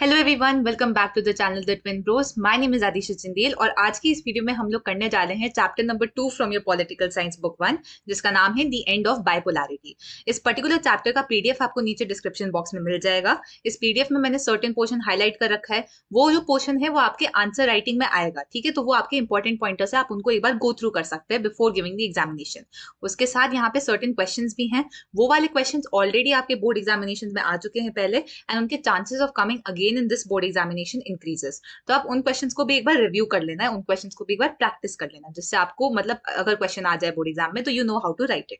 Hello everyone welcome back to the channel the twin bros my name is Adisha Chindel और आज की इस video में हम लोग करने जा रहे हैं chapter number two from your political science book one जिसका नाम है दी एंड ऑफ बायपोलारिटी इस पर्टिकुलर चैप्टर का पीडीएफ आपको नीचे डिस्क्रिप्शन बॉक्स में मिल जाएगा इस पीडीएफ में मैंने सर्टन पोर्शन हाईलाइट कर रखा है वो जो पोर्शन है वो आपके आंसर राइटिंग में आएगा ठीक है तो वो आपके इंपॉर्टेंट पॉइंटर्स है आप उनको एक बार गो थ्रू कर सकते हैं बिफोर गिविंग द एग्जामिनेशन उसके साथ यहाँ पे सर्टन क्वेश्चन भी हैं वो वाले क्वेश्चन ऑलरेडी आपके बोर्ड एग्जामिनेशन में आ चुके हैं पहले एंड उनके chances of coming again gain in this board examination increases तो आप उन क्वेश्चन को भी एक बार रिव्यू कर लेना है उन क्वेश्चन को भी एक बार प्रैक्टिस कर लेना जिससे आपको मतलब अगर क्वेश्चन आ जाए बोर्ड एग्जाम में तो you know how to write it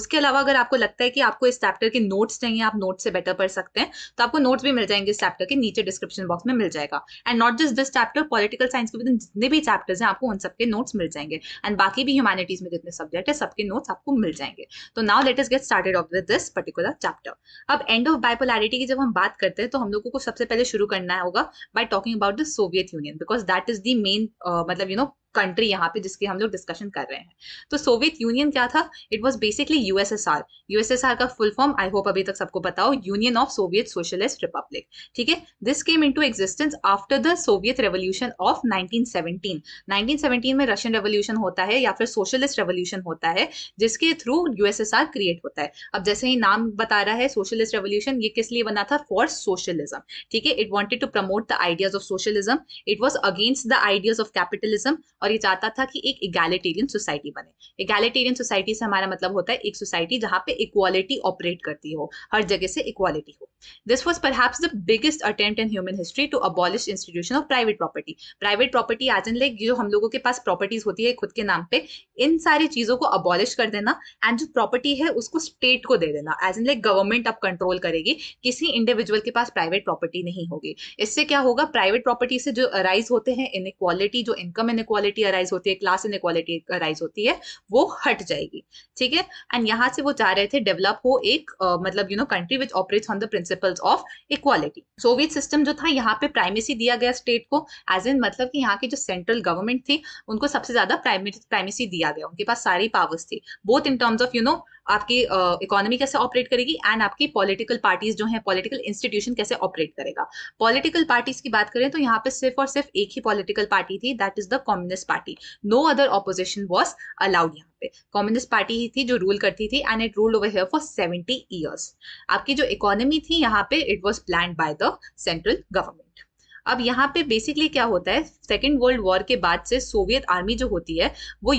उसके अलावा अगर आपको लगता है कि आपको इस चैप्टर के नोट्स चाहिए आप नोट्स से बेटर पढ़ सकते हैं तो आपको नोट्स भी मिल जाएंगे इस चैप्टर के नीचे डिस्क्रिप्शन बॉक्स में मिल जाएगा and not just this chapter political science के विद तो जितने भी चैप्टर्स हैं आपको उन सबके नोट्स मिल जाएंगे एंड बाकी भी ह्यूमैनिटीज में जितने सब्जेक्ट है सबके नोट्स आपको मिल जाएंगे तो now let us get started off with this particular chapter अब एंड ऑफ बायपोलैरिटी की जब हम बात करते हैं तो हम लोगों को सबसे पहले शुरू करना होगा by talking about the Soviet Union because that is the main मतलब यू नो कंट्री यहाँ पे जिसके हम लोग डिस्कशन कर रहे हैं तो सोवियत यूनियन क्या था it was basically USSR USSR का फुल फॉर्म आई होप अभी तक सबको बताओ union of Soviet socialist republic ठीक है this came into existence after the Soviet revolution of 1917 1917 में रशियन रेवोल्यूशन होता है या फिर सोशलिस्ट रेवोल्यूशन होता है जिसके थ्रू यूएसएसआर क्रिएट होता है अब जैसे ही नाम बता रहा है सोशलिस्ट रेवोल्यूशन ये किस लिए बना था फॉर सोशलिज्म ठीक है it wanted to promote the ideas of socialism it was against the ideas of capitalism और ये चाहता था कि एक इगैलिटेरियन सोसाइटी बने इगैलिटेरियन सोसाइटी से हमारा मतलब होता है एक सोसाइटी जहाँ पे इक्वालिटी ऑपरेट करती हो हर जगह से इक्वालिटी हो This was perhaps the biggest attempt in human history to abolish institution of private property. Private property as in like जो हम लोगों के पास properties होती है खुद के नाम पे इन सारी चीजों को abolish कर देना एंड जो property है उसको state को दे देना as in like government अब control करेगी किसी individual के पास private property नहीं होगी इससे क्या होगा private property से जो arise होते हैं inequality जो income inequality arise होती है class inequality arise होती है वो हट जाएगी ठीक है एंड यहाँ से वो चाह रहे थे डेवलप हो एक uh, मतलब you know country which operates on the principle principles of equality Soviet system जो था यहाँ पे प्राइमेसी दिया गया स्टेट को एज इन मतलब कि यहाँ के जो सेंट्रल गवर्नमेंट थी उनको सबसे ज्यादा प्राइमेसी दिया गया उनके पास सारी पावर्स थी both in terms of you know आपकी इकोनॉमी कैसे ऑपरेट करेगी एंड आपकी पॉलिटिकल पार्टीज जो है पॉलिटिकल इंस्टीट्यूशन कैसे ऑपरेट करेगा पॉलिटिकल पार्टीज की बात करें तो यहाँ पे सिर्फ और सिर्फ एक ही पॉलिटिकल पार्टी थी that is the communist party no other opposition was allowed यहाँ पे कम्युनिस्ट पार्टी ही थी जो रूल करती थी and it rule over here for seventy years आपकी जो इकोनॉमी थी यहाँ पे it was plan by the central government अब यहाँ पे बेसिकली क्या होता है सेकेंड वर्ल्ड वॉर के बाद से सोवियत आर्मी जो होती है वो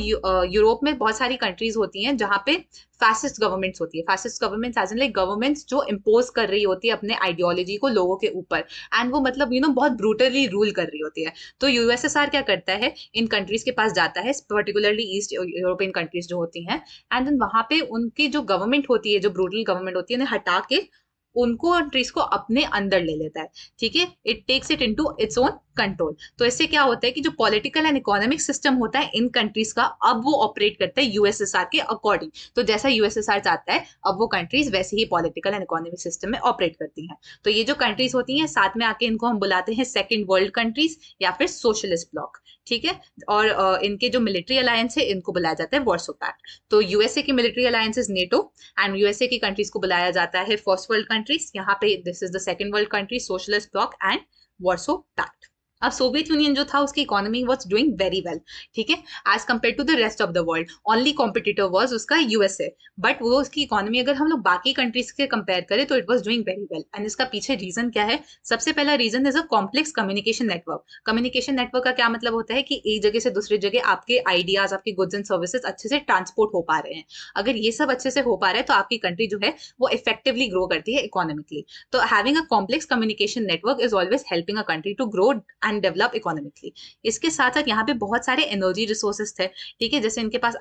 यूरोप में बहुत सारी कंट्रीज होती हैं जहाँ पे फैसिस्ट गवर्नमेंट्स होती है fascist governments as in like governments जो इम्पोज कर रही होती है अपने आइडियोलॉजी को लोगों के ऊपर एंड वो मतलब यू you नो know, बहुत ब्रूटली रूल कर रही होती है तो यूएसएसआर क्या करता है इन कंट्रीज के पास जाता है पर्टिकुलरली ईस्ट यूरोपियन कंट्रीज जो होती हैं एंड देन वहाँ पे उनकी जो गवर्नमेंट होती है जो ब्रूटल गवर्नमेंट होती है उन्हें हटा के उनको और ट्रीज को अपने अंदर ले लेता है ठीक है it takes it into its own control तो इससे क्या होता है कि जो पॉलिटिकल एंड इकोनॉमिक सिस्टम होता है इन कंट्रीज का अब वो ऑपरेट करता है यूएसएसआर के अकॉर्डिंग तो जैसा यूएसएसआर चाहता है अब वो कंट्रीज वैसे ही पॉलिटिकल एंड इकोनॉमिक सिस्टम में ऑपरेट करती हैं तो ये जो कंट्रीज होती हैं साथ में आके इनको हम बुलाते हैं सेकेंड वर्ल्ड कंट्रीज या फिर सोशलिस्ट ब्लॉक ठीक है और इनके जो मिलिट्री अलायंस है इनको बुलाया जाता है वॉर्सो पैक्ट तो यूएसए की military alliance is NATO and USA की कंट्रीज को बुलाया जाता है फर्स्ट वर्ल्ड कंट्रीज यहाँ पे this is the second world country socialist bloc and Warsaw pact अब सोवियत यूनियन जो था उसकी economy was doing very well ठीक है as compare to the rest of the world only competitive was उसका USA but वो उसकी economy अगर हम लोग बाकी कंट्रीज से कंपेयर करें तो it was doing very well and इसका पीछे रीजन क्या है सबसे पहला reason is a complex communication network communication network का क्या मतलब होता है कि एक जगह से दूसरी जगह आपके आइडियाज आपके गुड्स एंड सर्विसेज अच्छे से ट्रांसपोर्ट हो पा रहे हैं अगर ये सब अच्छे से हो पा रहा है तो आपकी कंट्री जो है वो इफेक्टिवली ग्रो करती है इकोनॉमिकली तो having a complex communication network is always helping a country to grow and and develop economically इसके साथ साथ यहाँ पे बहुत सारे एनर्जी रिसोर्सेज थे ठीक है जैसे इनके पास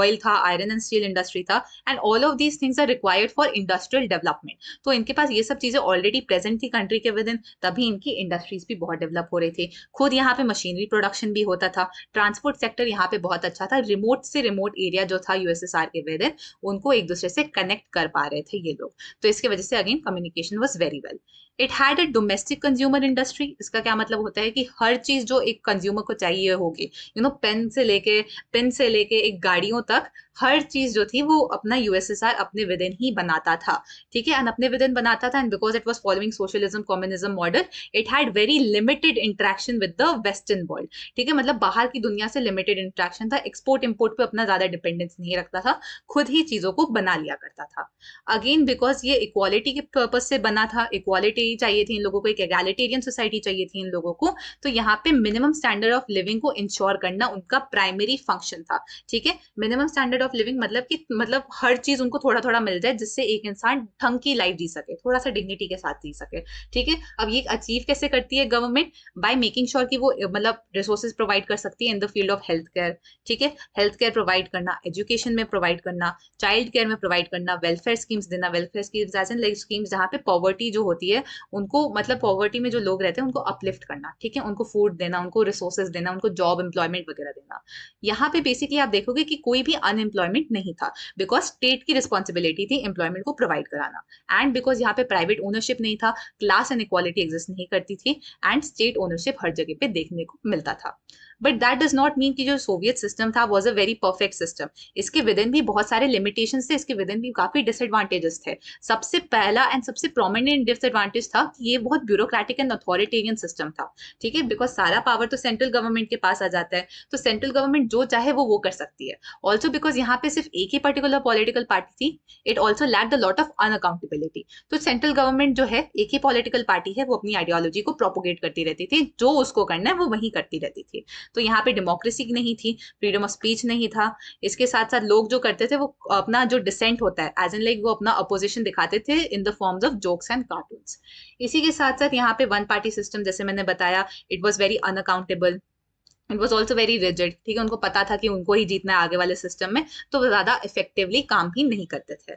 ऑयल था आयरन एंड स्टील इंडस्ट्री था and all of these things are required for industrial development तो इनके पास ये सब चीज़ें ऑलरेडी प्रेजेंट थी कंट्री के विद इन तभी इनकी इंडस्ट्रीज भी बहुत डेवलप हो रही थी खुद यहाँ पे मशीनरी प्रोडक्शन भी होता था ट्रांसपोर्ट सेक्टर यहाँ पे बहुत अच्छा था रिमोट से रिमोट एरिया जो था यूएसएसआर के विद इन उनको एक दूसरे से कनेक्ट कर पा रहे थे ये लोग तो इसके वजह से again communication was very well it had a domestic consumer industry इसका क्या मतलब होता है कि हर चीज जो एक कंज्यूमर को चाहिए होगी यू नो पेन से लेके पेन से लेके एक गाड़ियों तक हर चीज जो थी वो अपना यूएसएसआर अपने विद इन ही बनाता था ठीक है एंड अपने विद इन बनाता था and because it was following socialism communism model it had very limited interaction with the western world ठीक है मतलब बाहर की दुनिया से लिमिटेड इंट्रैक्शन था एक्सपोर्ट इम्पोर्ट पर अपना ज्यादा डिपेंडेंस नहीं रखता था खुद ही चीजों को बना लिया करता था अगेन बिकॉज ये इक्वालिटी के पर्पज से बना था इक्वालिटी चाहिए थी इन लोगों को एक एगैलिटेरियन सोसाइटी चाहिए थी इन लोगों को तो यहाँ पे मिनिमम स्टैंडर्ड ऑफ लिविंग को इंश्योर करना उनका प्राइमरी फंक्शन था ठीक है मिनिमम स्टैंडर्ड ऑफ लिविंग मतलब कि मतलब हर चीज उनको थोड़ा थोड़ा मिल जाए जिससे एक इंसान ढंग की लाइफ जी सके थोड़ा सा डिग्निटी के साथ जी सके ठीक है अब ये अचीव कैसे करती है गवर्नमेंट बाय मेकिंग श्योर कि वो मतलब रिसोर्सेज प्रोवाइड कर सकती है in the field of health care ठीक है हेल्थ केयर प्रोवाइड करना एजुकेशन में प्रोवाइड करना चाइल्ड केयर में प्रोवाइड करना वेलफेयर स्कीम्स देना welfare schemes as in like schemes जहाँ पे पॉवर्टी जो होती है उनको मतलब पॉवर्टी में जो लोग रहते हैं उनको अपलिफ्ट करना ठीक है उनको फूड देना उनको रिसोर्सेज देना उनको जॉब एम्प्लॉयमेंट वगैरह देना यहाँ पे बेसिकली आप देखोगे कि कोई भी अनएम्प्लॉय एम्प्लॉयमेंट नहीं था बिकॉज स्टेट की रिस्पॉन्सिबिलिटी थी एम्प्लॉयमेंट को प्रोवाइड कराना एंड बिकॉज यहाँ पे प्राइवेट ओनरशिप नहीं था क्लास एंड इक्वालिटी एग्जिस्ट नहीं करती थी एंड स्टेट ओनरशिप हर जगह पे देखने को मिलता था but that does not mean कि जो सोवियत सिस्टम था was a very perfect system इसके विदिन भी बहुत सारे लिमिटेशन थे इसके विदिन भी काफी डिसएडवांटेजेस थे सबसे पहला एंड सबसे प्रोमिनेंट डिसएडवांटेज था कि ये बहुत ब्यूरोक्रेटिक एंड अथॉरिटेरियन सिस्टम था ठीक है बिकॉज सारा पावर तो सेंट्रल गवर्नमेंट के पास आ जाता है तो सेंट्रल गवर्नमेंट जो चाहे वो वो कर सकती है ऑल्सो बिकॉज यहाँ पे सिर्फ एक ही पर्टिकुलर पॉलिटिकल पार्टी थी it also lack the lot of unaccountability तो सेंट्रल गवर्नमेंट जो है एक ही पॉलिटिकल पार्टी है वो अपनी आइडियोलॉजी को प्रोपोगेट करती रहती थी जो उसको करना है वो वही करती रहती थी तो यहाँ पे डेमोक्रेसी नहीं थी फ्रीडम ऑफ स्पीच नहीं था इसके साथ साथ लोग जो करते थे वो अपना जो डिसेंट होता है एज एन लाइक वो अपना अपोजिशन दिखाते थे in the forms of jokes and cartoon इसी के साथ साथ यहाँ पे वन पार्टी सिस्टम जैसे मैंने बताया it was very unaccountable it was also very rigid ठीक है उनको पता था कि उनको ही जीतना है आगे वाले सिस्टम में तो वो ज़्यादा इफेक्टिवली काम ही नहीं करते थे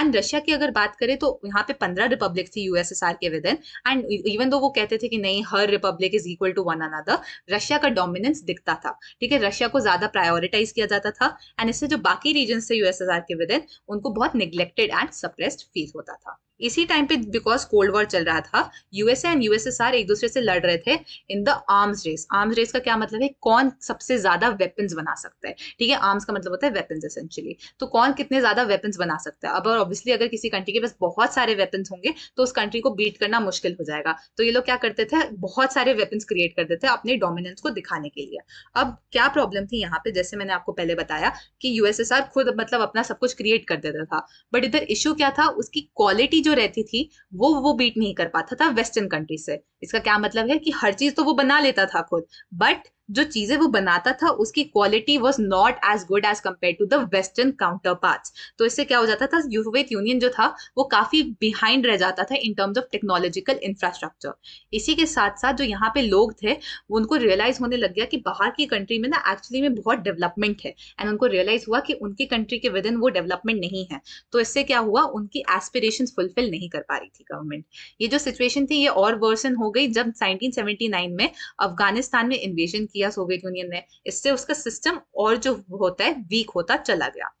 एंड रशिया की अगर बात करें तो यहाँ पे पंद्रह रिपब्लिक थी यूएसएसआर के with in and even though वो कहते थे कि नहीं हर republic is equal to one another Russia का डोमिनेंस दिखता था ठीक है रशिया को ज़्यादा प्रायोरिटाइज किया जाता था एंड इससे जो बाकी रीजन थे यूएसएसआर के विद इन उनको बहुत निग्लेक्टेड एंड सप्रेस्ड फील होता था इसी टाइम पे बिकॉज कोल्ड वॉर चल रहा था यूएसए एंड यूएसएसआर एक दूसरे से लड़ रहे थे in the arms race arms race का क्या मतलब है कौन सबसे ज्यादा वेपन्स बना सकता है ठीक है आर्म्स का मतलब होता है वेपन्स एसेंशियली तो कौन कितने ज्यादा वेपन्स बना सकता है अब ऑब्वियसली अगर किसी कंट्री के पास बहुत सारे वेपन्स होंगे तो उस कंट्री को बीट करना मुश्किल हो जाएगा तो ये लोग क्या करते थे बहुत सारे वेपन्स क्रिएट करते थे अपने डोमिनेंस को दिखाने के लिए अब क्या प्रॉब्लम थी यहाँ पे जैसे मैंने आपको पहले बताया कि यूएसएसआर खुद मतलब अपना सब कुछ क्रिएट कर देता था बट इधर इश्यू क्या था उसकी क्वालिटी जो जो रहती थी वो वो बीट नहीं कर पाता था वेस्टर्न कंट्री से इसका क्या मतलब है कि हर चीज तो वो बना लेता था खुद बट जो चीजें वो बनाता था उसकी quality was not as good as compare to the western counterpart तो इससे क्या हो जाता था सोवियत यूनियन जो था वो काफी बिहाइंड रह जाता था in terms of technological infrastructure इसी के साथ साथ जो यहाँ पे लोग थे उनको रियलाइज होने लग गया कि बाहर की कंट्री में ना एक्चुअली में बहुत डेवलपमेंट है एंड उनको रियलाइज हुआ कि उनकी कंट्री के विद इन वो डेवलपमेंट नहीं है तो इससे क्या हुआ उनकी एस्पिरेशन फुलफिल नहीं कर पा रही थी गवर्नमेंट ये जो सिचुएशन थी ये और वर्सन हो गई जब नाइनटीन में अफगानिस्तान में इन्वेजन किया किया सोवियत यूनियन ने इससे उसका सिस्टम और जो होता है वीक होता चला गया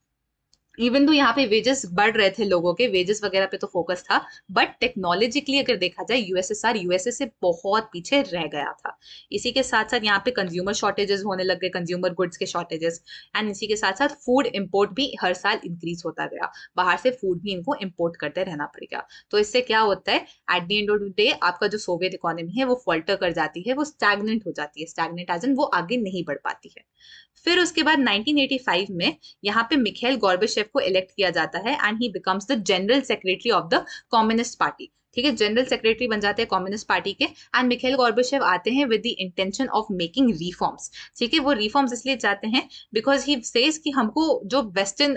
इवन तो यहाँ पे वेजेस बढ़ रहे थे लोगों के वेजेस वगैरह पे तो फोकस था बट टेक्नोलॉजिकली अगर देखा जाए यूएसएसआर यूएसए से बहुत पीछे रह गया था इसी के साथ साथ यहाँ पे कंज्यूमर शॉर्टेजेस होने लग गए कंज्यूमर गुड्स के शॉर्टेजेस एंड इसी के साथ साथ फूड इम्पोर्ट भी हर साल इंक्रीज होता गया बाहर से फूड भी इनको इम्पोर्ट करते रहना पड़ गया तो इससे क्या होता है at the end of the day आपका जो सोवियत इकोनॉमी है वो फॉल्टर कर जाती है वो स्टैगनेंट हो जाती है स्टैगनेंट एज एन वो आगे नहीं बढ़ पाती है फिर उसके बाद 1985 में यहाँ पे मिखेल गॉर्बेश गोरबचेव को इलेक्ट किया जाता है and he becomes the general secretary of the communist party ठीक है जनरल सेक्रेटरी बन जाते हैं कम्युनिस्ट पार्टी के एंड मिखेल गॉर्बेशेव आते हैं with the intention of making reforms ठीक है वो रिफॉर्म्स इसलिए चाहते हैं बिकॉज ही सेज कि हमको जो वेस्टर्न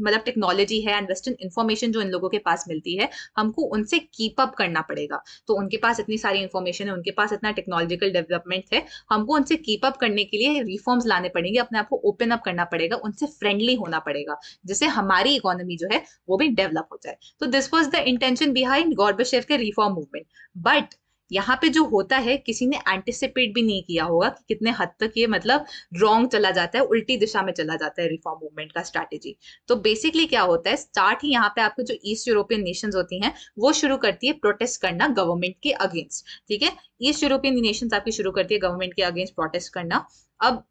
मतलब टेक्नोलॉजी है एंड वेस्टर्न इन्फॉर्मेशन जो इन लोगों के पास मिलती है हमको उनसे कीप अप करना पड़ेगा तो उनके पास इतनी सारी इन्फॉर्मेशन है उनके पास इतना टेक्नोलॉजिकल डेवलपमेंट है हमको उनसे कीप अप करने के लिए रिफॉर्म्स लाने पड़ेंगे अपने आप को ओपन अप करना पड़ेगा उनसे फ्रेंडली होना पड़ेगा जिससे हमारी इकोनॉमी जो है वो भी डेवलप हो जाए तो this was the intention behind Gorbachev के रिफॉर्म मूवमेंट बट यहाँ पे जो होता है किसी ने एंटिसिपेट भी नहीं किया होगा कि कितने हद तक ये मतलब रॉन्ग चला जाता है उल्टी दिशा में चला जाता है रिफॉर्म मूवमेंट का स्ट्रैटेजी तो बेसिकली क्या होता है स्टार्ट ही यहाँ पे आपके जो ईस्ट यूरोपियन नेशंस होती हैं वो शुरू करती है प्रोटेस्ट करना गवर्नमेंट के अगेंस्ट ठीक है ईस्ट यूरोपियन नेशन आपकी शुरू करती है गवर्नमेंट के अगेंस्ट प्रोटेस्ट करना अब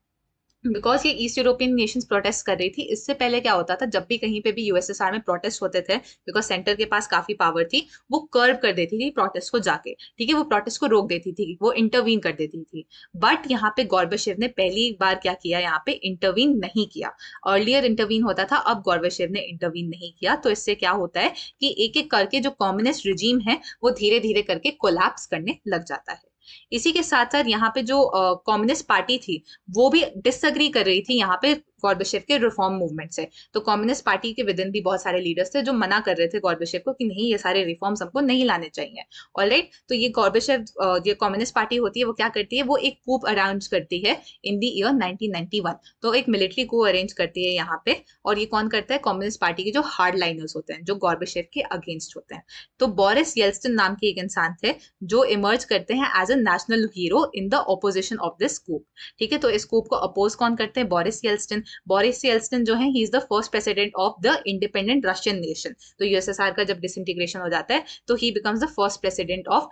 बिकॉज ये ईस्ट यूरोपियन नेशंस प्रोटेस्ट कर रही थी इससे पहले क्या होता था जब भी कहीं पे भी यूएसएसआर में प्रोटेस्ट होते थे बिकॉज सेंटर के पास काफी पावर थी वो कर्व कर देती थी प्रोटेस्ट को जाके ठीक है वो प्रोटेस्ट को रोक देती थी वो इंटरवीन कर देती थी बट यहाँ पे गौरबशेव ने पहली बार क्या किया यहाँ पे इंटरवीन नहीं किया अर्लियर इंटरवीन होता था अब गौरबशेव ने इंटरवीन नहीं किया तो इससे क्या होता है कि एक एक करके जो कॉम्युनिस्ट रिजीम है वो धीरे धीरे करके कोलैप्स करने लग जाता है इसी के साथ साथ यहाँ पे जो कम्युनिस्ट पार्टी थी वो भी डिसअग्री कर रही थी यहाँ पे गौरबशेव के रिफॉर्म मूवमेंट से तो कम्युनिस्ट पार्टी के विदिन भी बहुत सारे लीडर्स थे जो मना कर रहे थे गौरबशेव को कि नहीं ये सारे रिफॉर्म्स हमको नहीं लाने चाहिए ऑल right? तो ये गौरबशेव ये कम्युनिस्ट पार्टी होती है वो क्या करती है वो एक कूप अरेंज करती है इन दी ईयर नाइनटीन तो एक मिलिट्री कूप अरेंज करती है यहाँ पे और ये कौन करता है कम्युनिस्ट पार्टी के जो हार्ड लाइनर्स होते हैं जो गौरबशेव के अगेंस्ट होते हैं तो बोरिस येल्स्टन नाम के एक इंसान थे जो इमर्ज करते हैं as a national hero in the opposition of this coup ठीक है तो इस कूप को अपोज कौन करते हैं बोरिस येल्स्टन बोरिस येल्सटन जो है he is the first president of the independent Russian nation तो यूएसएसआर का जब डिसइंटीग्रेशन हो जाता है तो he becomes the first president of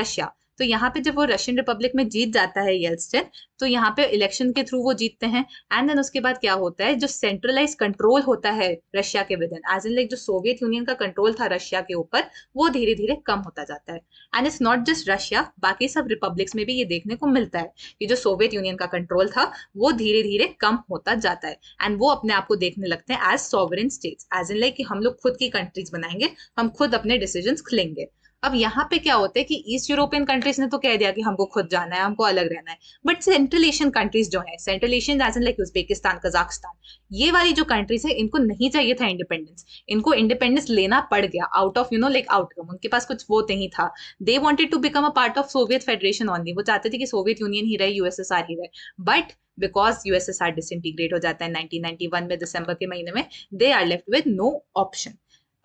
Russia तो यहाँ पे जब वो रशियन रिपब्लिक में जीत जाता है येल्स्टन तो यहाँ पे इलेक्शन के थ्रू वो जीतते हैं एंड देन उसके बाद क्या होता है जो सेंट्रलाइज कंट्रोल होता है रशिया के विदन एज इन लाइक जो सोवियत यूनियन का कंट्रोल था रशिया के ऊपर वो धीरे धीरे कम होता जाता है and it's not just Russia बाकी सब रिपब्लिक्स में भी ये देखने को मिलता है कि जो सोवियत यूनियन का कंट्रोल था वो धीरे धीरे कम होता जाता है एंड वो अपने आप को देखने लगते हैं as sovereign states as in like कि हम लोग खुद की कंट्रीज बनाएंगे हम खुद अपने डिसीजन लेंगे अब यहाँ पे क्या होता है कि ईस्ट यूरोपियन कंट्रीज ने तो कह दिया कि हमको खुद जाना है हमको अलग रहना है बट सेंट्रल एशियन कंट्रीज जो है central Asian as like Uzbekistan Kazakhstan ये वाली जो कंट्रीज है इनको नहीं चाहिए था इंडिपेंडेंस इनको इंडिपेंडेंस लेना पड़ गया out of you know like outcome उनके पास कुछ वो नहीं था they wanted to become a part of Soviet federation only वो चाहते थे कि सोवियत यूनियन ही रहे यूएसएसआर ही रहे बट बिकॉज यूएसएसआर डिसइंटीग्रेट हो जाता है 1991 में दिसंबर के महीने में they are left with no option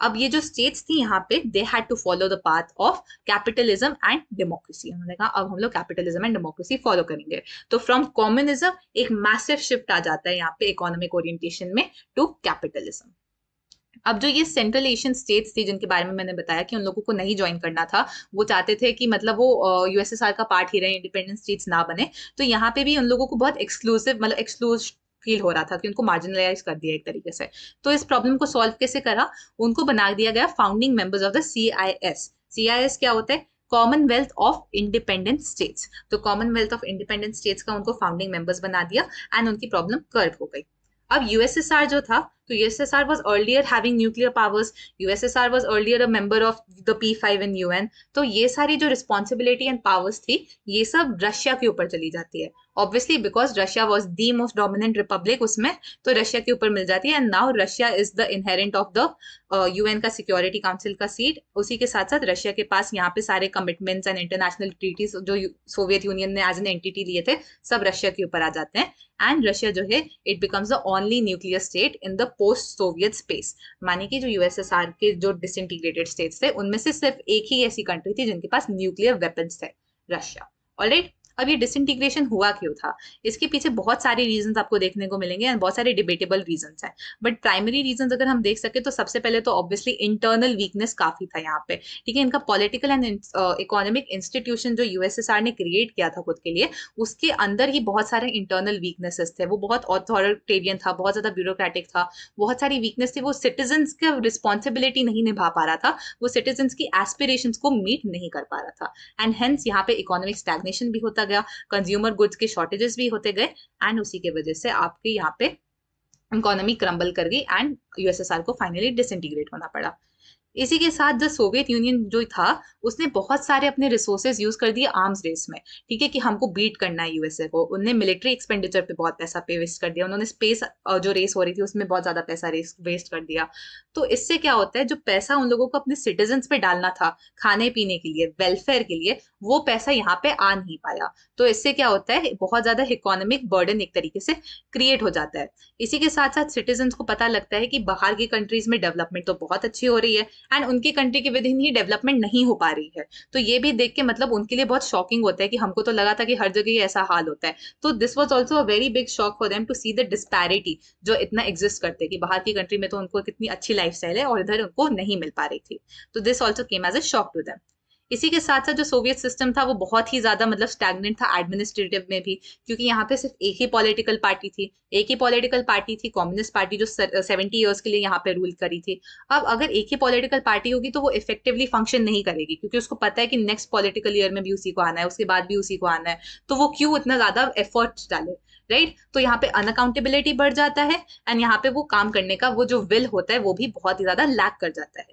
अब ये जो स्टेट्स थी यहाँ पे they had to follow the path of capitalism and democracy उन्होंने कहा अब हम लोग कैपिटलिज्म एंड डेमोक्रेसी फॉलो करेंगे तो फ्रॉम कॉम्युनिज्म एक मैसिव शिफ्ट आ जाता है यहाँ पे इकोनॉमिक ओरिएंटेशन में टू कैपिटलिज्म अब जो ये सेंट्रल एशियन स्टेट्स थी जिनके बारे में मैंने बताया कि उन लोगों को नहीं ज्वाइन करना था वो चाहते थे कि मतलब वो यूएसएसआर का पार्ट ही रहे इंडिपेंडेंट स्टेट्स ना बने तो यहाँ पे भी उन लोगों को बहुत एक्सक्लूसिव मतलब एक्सक्लूसिव फील हो रहा था कि उनको मार्जिनलाइज कर दिया एक तरीके से तो इस प्रॉब्लम को सॉल्व कैसे करा उनको बना दिया गया founding members of the C I S C I S क्या होता है कॉमनवेल्थ ऑफ इंडिपेंडेंट स्टेट्स तो कॉमनवेल्थ ऑफ इंडिपेंडेंट स्टेट्स का उनको फाउंडिंग मेंबर्स बना दिया एंड उनकी प्रॉब्लम कर्व हो गई अब यूएसएसआर जो था USSR USSR earlier earlier having nuclear was earlier was earlier a member of the P5 and UN. तो ये सारी जो रिस्पॉन्सिबिलिटी एंड पावर्स थी ये सब रशिया के ऊपर चली जाती है obviously because Russia was the most dominant republic उसमें तो रशिया के ऊपर मिल जाती है and now Russia is the inherent of the UN का सिक्योरिटी काउंसिल का सीट उसी के साथ साथ रशिया के पास यहाँ पे सारे कमिटमेंट्स एंड इंटरनेशनल ट्रीटीज जो सोवियत यूनियन ने एज एन एंटिटी लिए थे सब रशिया के ऊपर आ जाते हैं एंड रशिया जो है it becomes the only nuclear state in the post Soviet space मानी कि जो यूएसएसआर के जो डिसइंटीग्रेटेड स्टेट्स थे उनमें से सिर्फ एक ही ऐसी कंट्री थी जिनके पास न्यूक्लियर वेपन्स थे रशिया ऑलराइट अब ये डिसइंटीग्रेशन हुआ क्यों था इसके पीछे बहुत सारे रीजंस आपको देखने को मिलेंगे एंड बहुत सारे डिबेटेबल रीजंस हैं बट प्राइमरी रीजंस अगर हम देख सके तो सबसे पहले तो ऑब्वियसली इंटरनल वीकनेस काफ़ी था यहाँ पे ठीक है इनका पॉलिटिकल एंड इकोनॉमिक इंस्टीट्यूशन जो यूएसएसआर ने क्रिएट किया था खुद के लिए उसके अंदर ही बहुत सारे इंटरनल वीकनेसेस थे वो बहुत ऑथोरिटेरियन था बहुत ज़्यादा ब्यूरोक्रेटिक था बहुत सारी वीकनेस थी वो सिटीजन्स के रिस्पॉन्सिबिलिटी नहीं निभा पा रहा था वो सिटीजन की एस्पिरेशन को मीट नहीं कर पा रहा था एंड हेंस यहाँ पे इकोनॉमिक स्टैग्नेशन भी होता होता गया कंज्यूमर गुड्स के शॉर्टेजेस भी होते गए एंड उसी के वजह से आपके यहाँ पे इकोनॉमी क्रम्बल कर गई एंड यूएसएसआर को फाइनली डिसइंटीग्रेट होना पड़ा इसी के साथ जो सोवियत यूनियन जो था उसने बहुत सारे अपने रिसोर्सेज यूज कर दिए आर्म्स रेस में ठीक है कि हमको बीट करना है यूएसए को उनने मिलिट्री एक्सपेंडिचर पे बहुत पैसा पे वेस्ट कर दिया उन्होंने स्पेस जो रेस हो रही थी उसमें बहुत ज्यादा पैसा रेस वेस्ट कर दिया तो इससे क्या होता है जो पैसा उन लोगों को अपने सिटीजन पे डालना था खाने पीने के लिए वेलफेयर के लिए वो पैसा यहाँ पे आ नहीं पाया तो इससे क्या होता है बहुत ज्यादा इकोनॉमिक बर्डन एक तरीके से क्रिएट हो जाता है इसी के साथ साथ सिटीजन को पता लगता है कि बाहर की कंट्रीज में डेवलपमेंट तो बहुत अच्छी हो रही है एंड उनकी कंट्री के विद इन ही डेवलपमेंट नहीं हो पा रही है तो ये भी देख के मतलब उनके लिए बहुत शॉकिंग होता है कि हमको तो लगा था कि हर जगह ऐसा हाल होता है तो this was also a very big shock for them to see the disparity जो इतना एग्जिस्ट करते कि बाहर की कंट्री में तो उनको कितनी अच्छी लाइफ है और इधर उनको नहीं मिल पा रही थी तो this also came as a shock to them इसी के साथ साथ जो सोवियत सिस्टम था वो बहुत ही ज़्यादा मतलब स्टैगनेंट था एडमिनिस्ट्रेटिव में भी क्योंकि यहाँ पे सिर्फ एक ही पॉलिटिकल पार्टी थी एक ही पॉलिटिकल पार्टी थी कम्युनिस्ट पार्टी जो सेवेंटी ईयर्स के लिए यहाँ पे रूल करी थी अब अगर एक ही पॉलिटिकल पार्टी होगी तो वो इफेक्टिवली फंक्शन नहीं करेगी क्योंकि उसको पता है कि नेक्स्ट पॉलिटिकल ईयर में भी उसी को आना है उसके बाद भी उसी को आना है तो वो क्यों इतना ज़्यादा एफर्ट डाले राइट right? तो यहाँ पे अनअकाउंटेबिलिटी बढ़ जाता है एंड यहाँ पे वो काम करने का वो जो विल होता है वो भी बहुत ही ज़्यादा लैक कर जाता है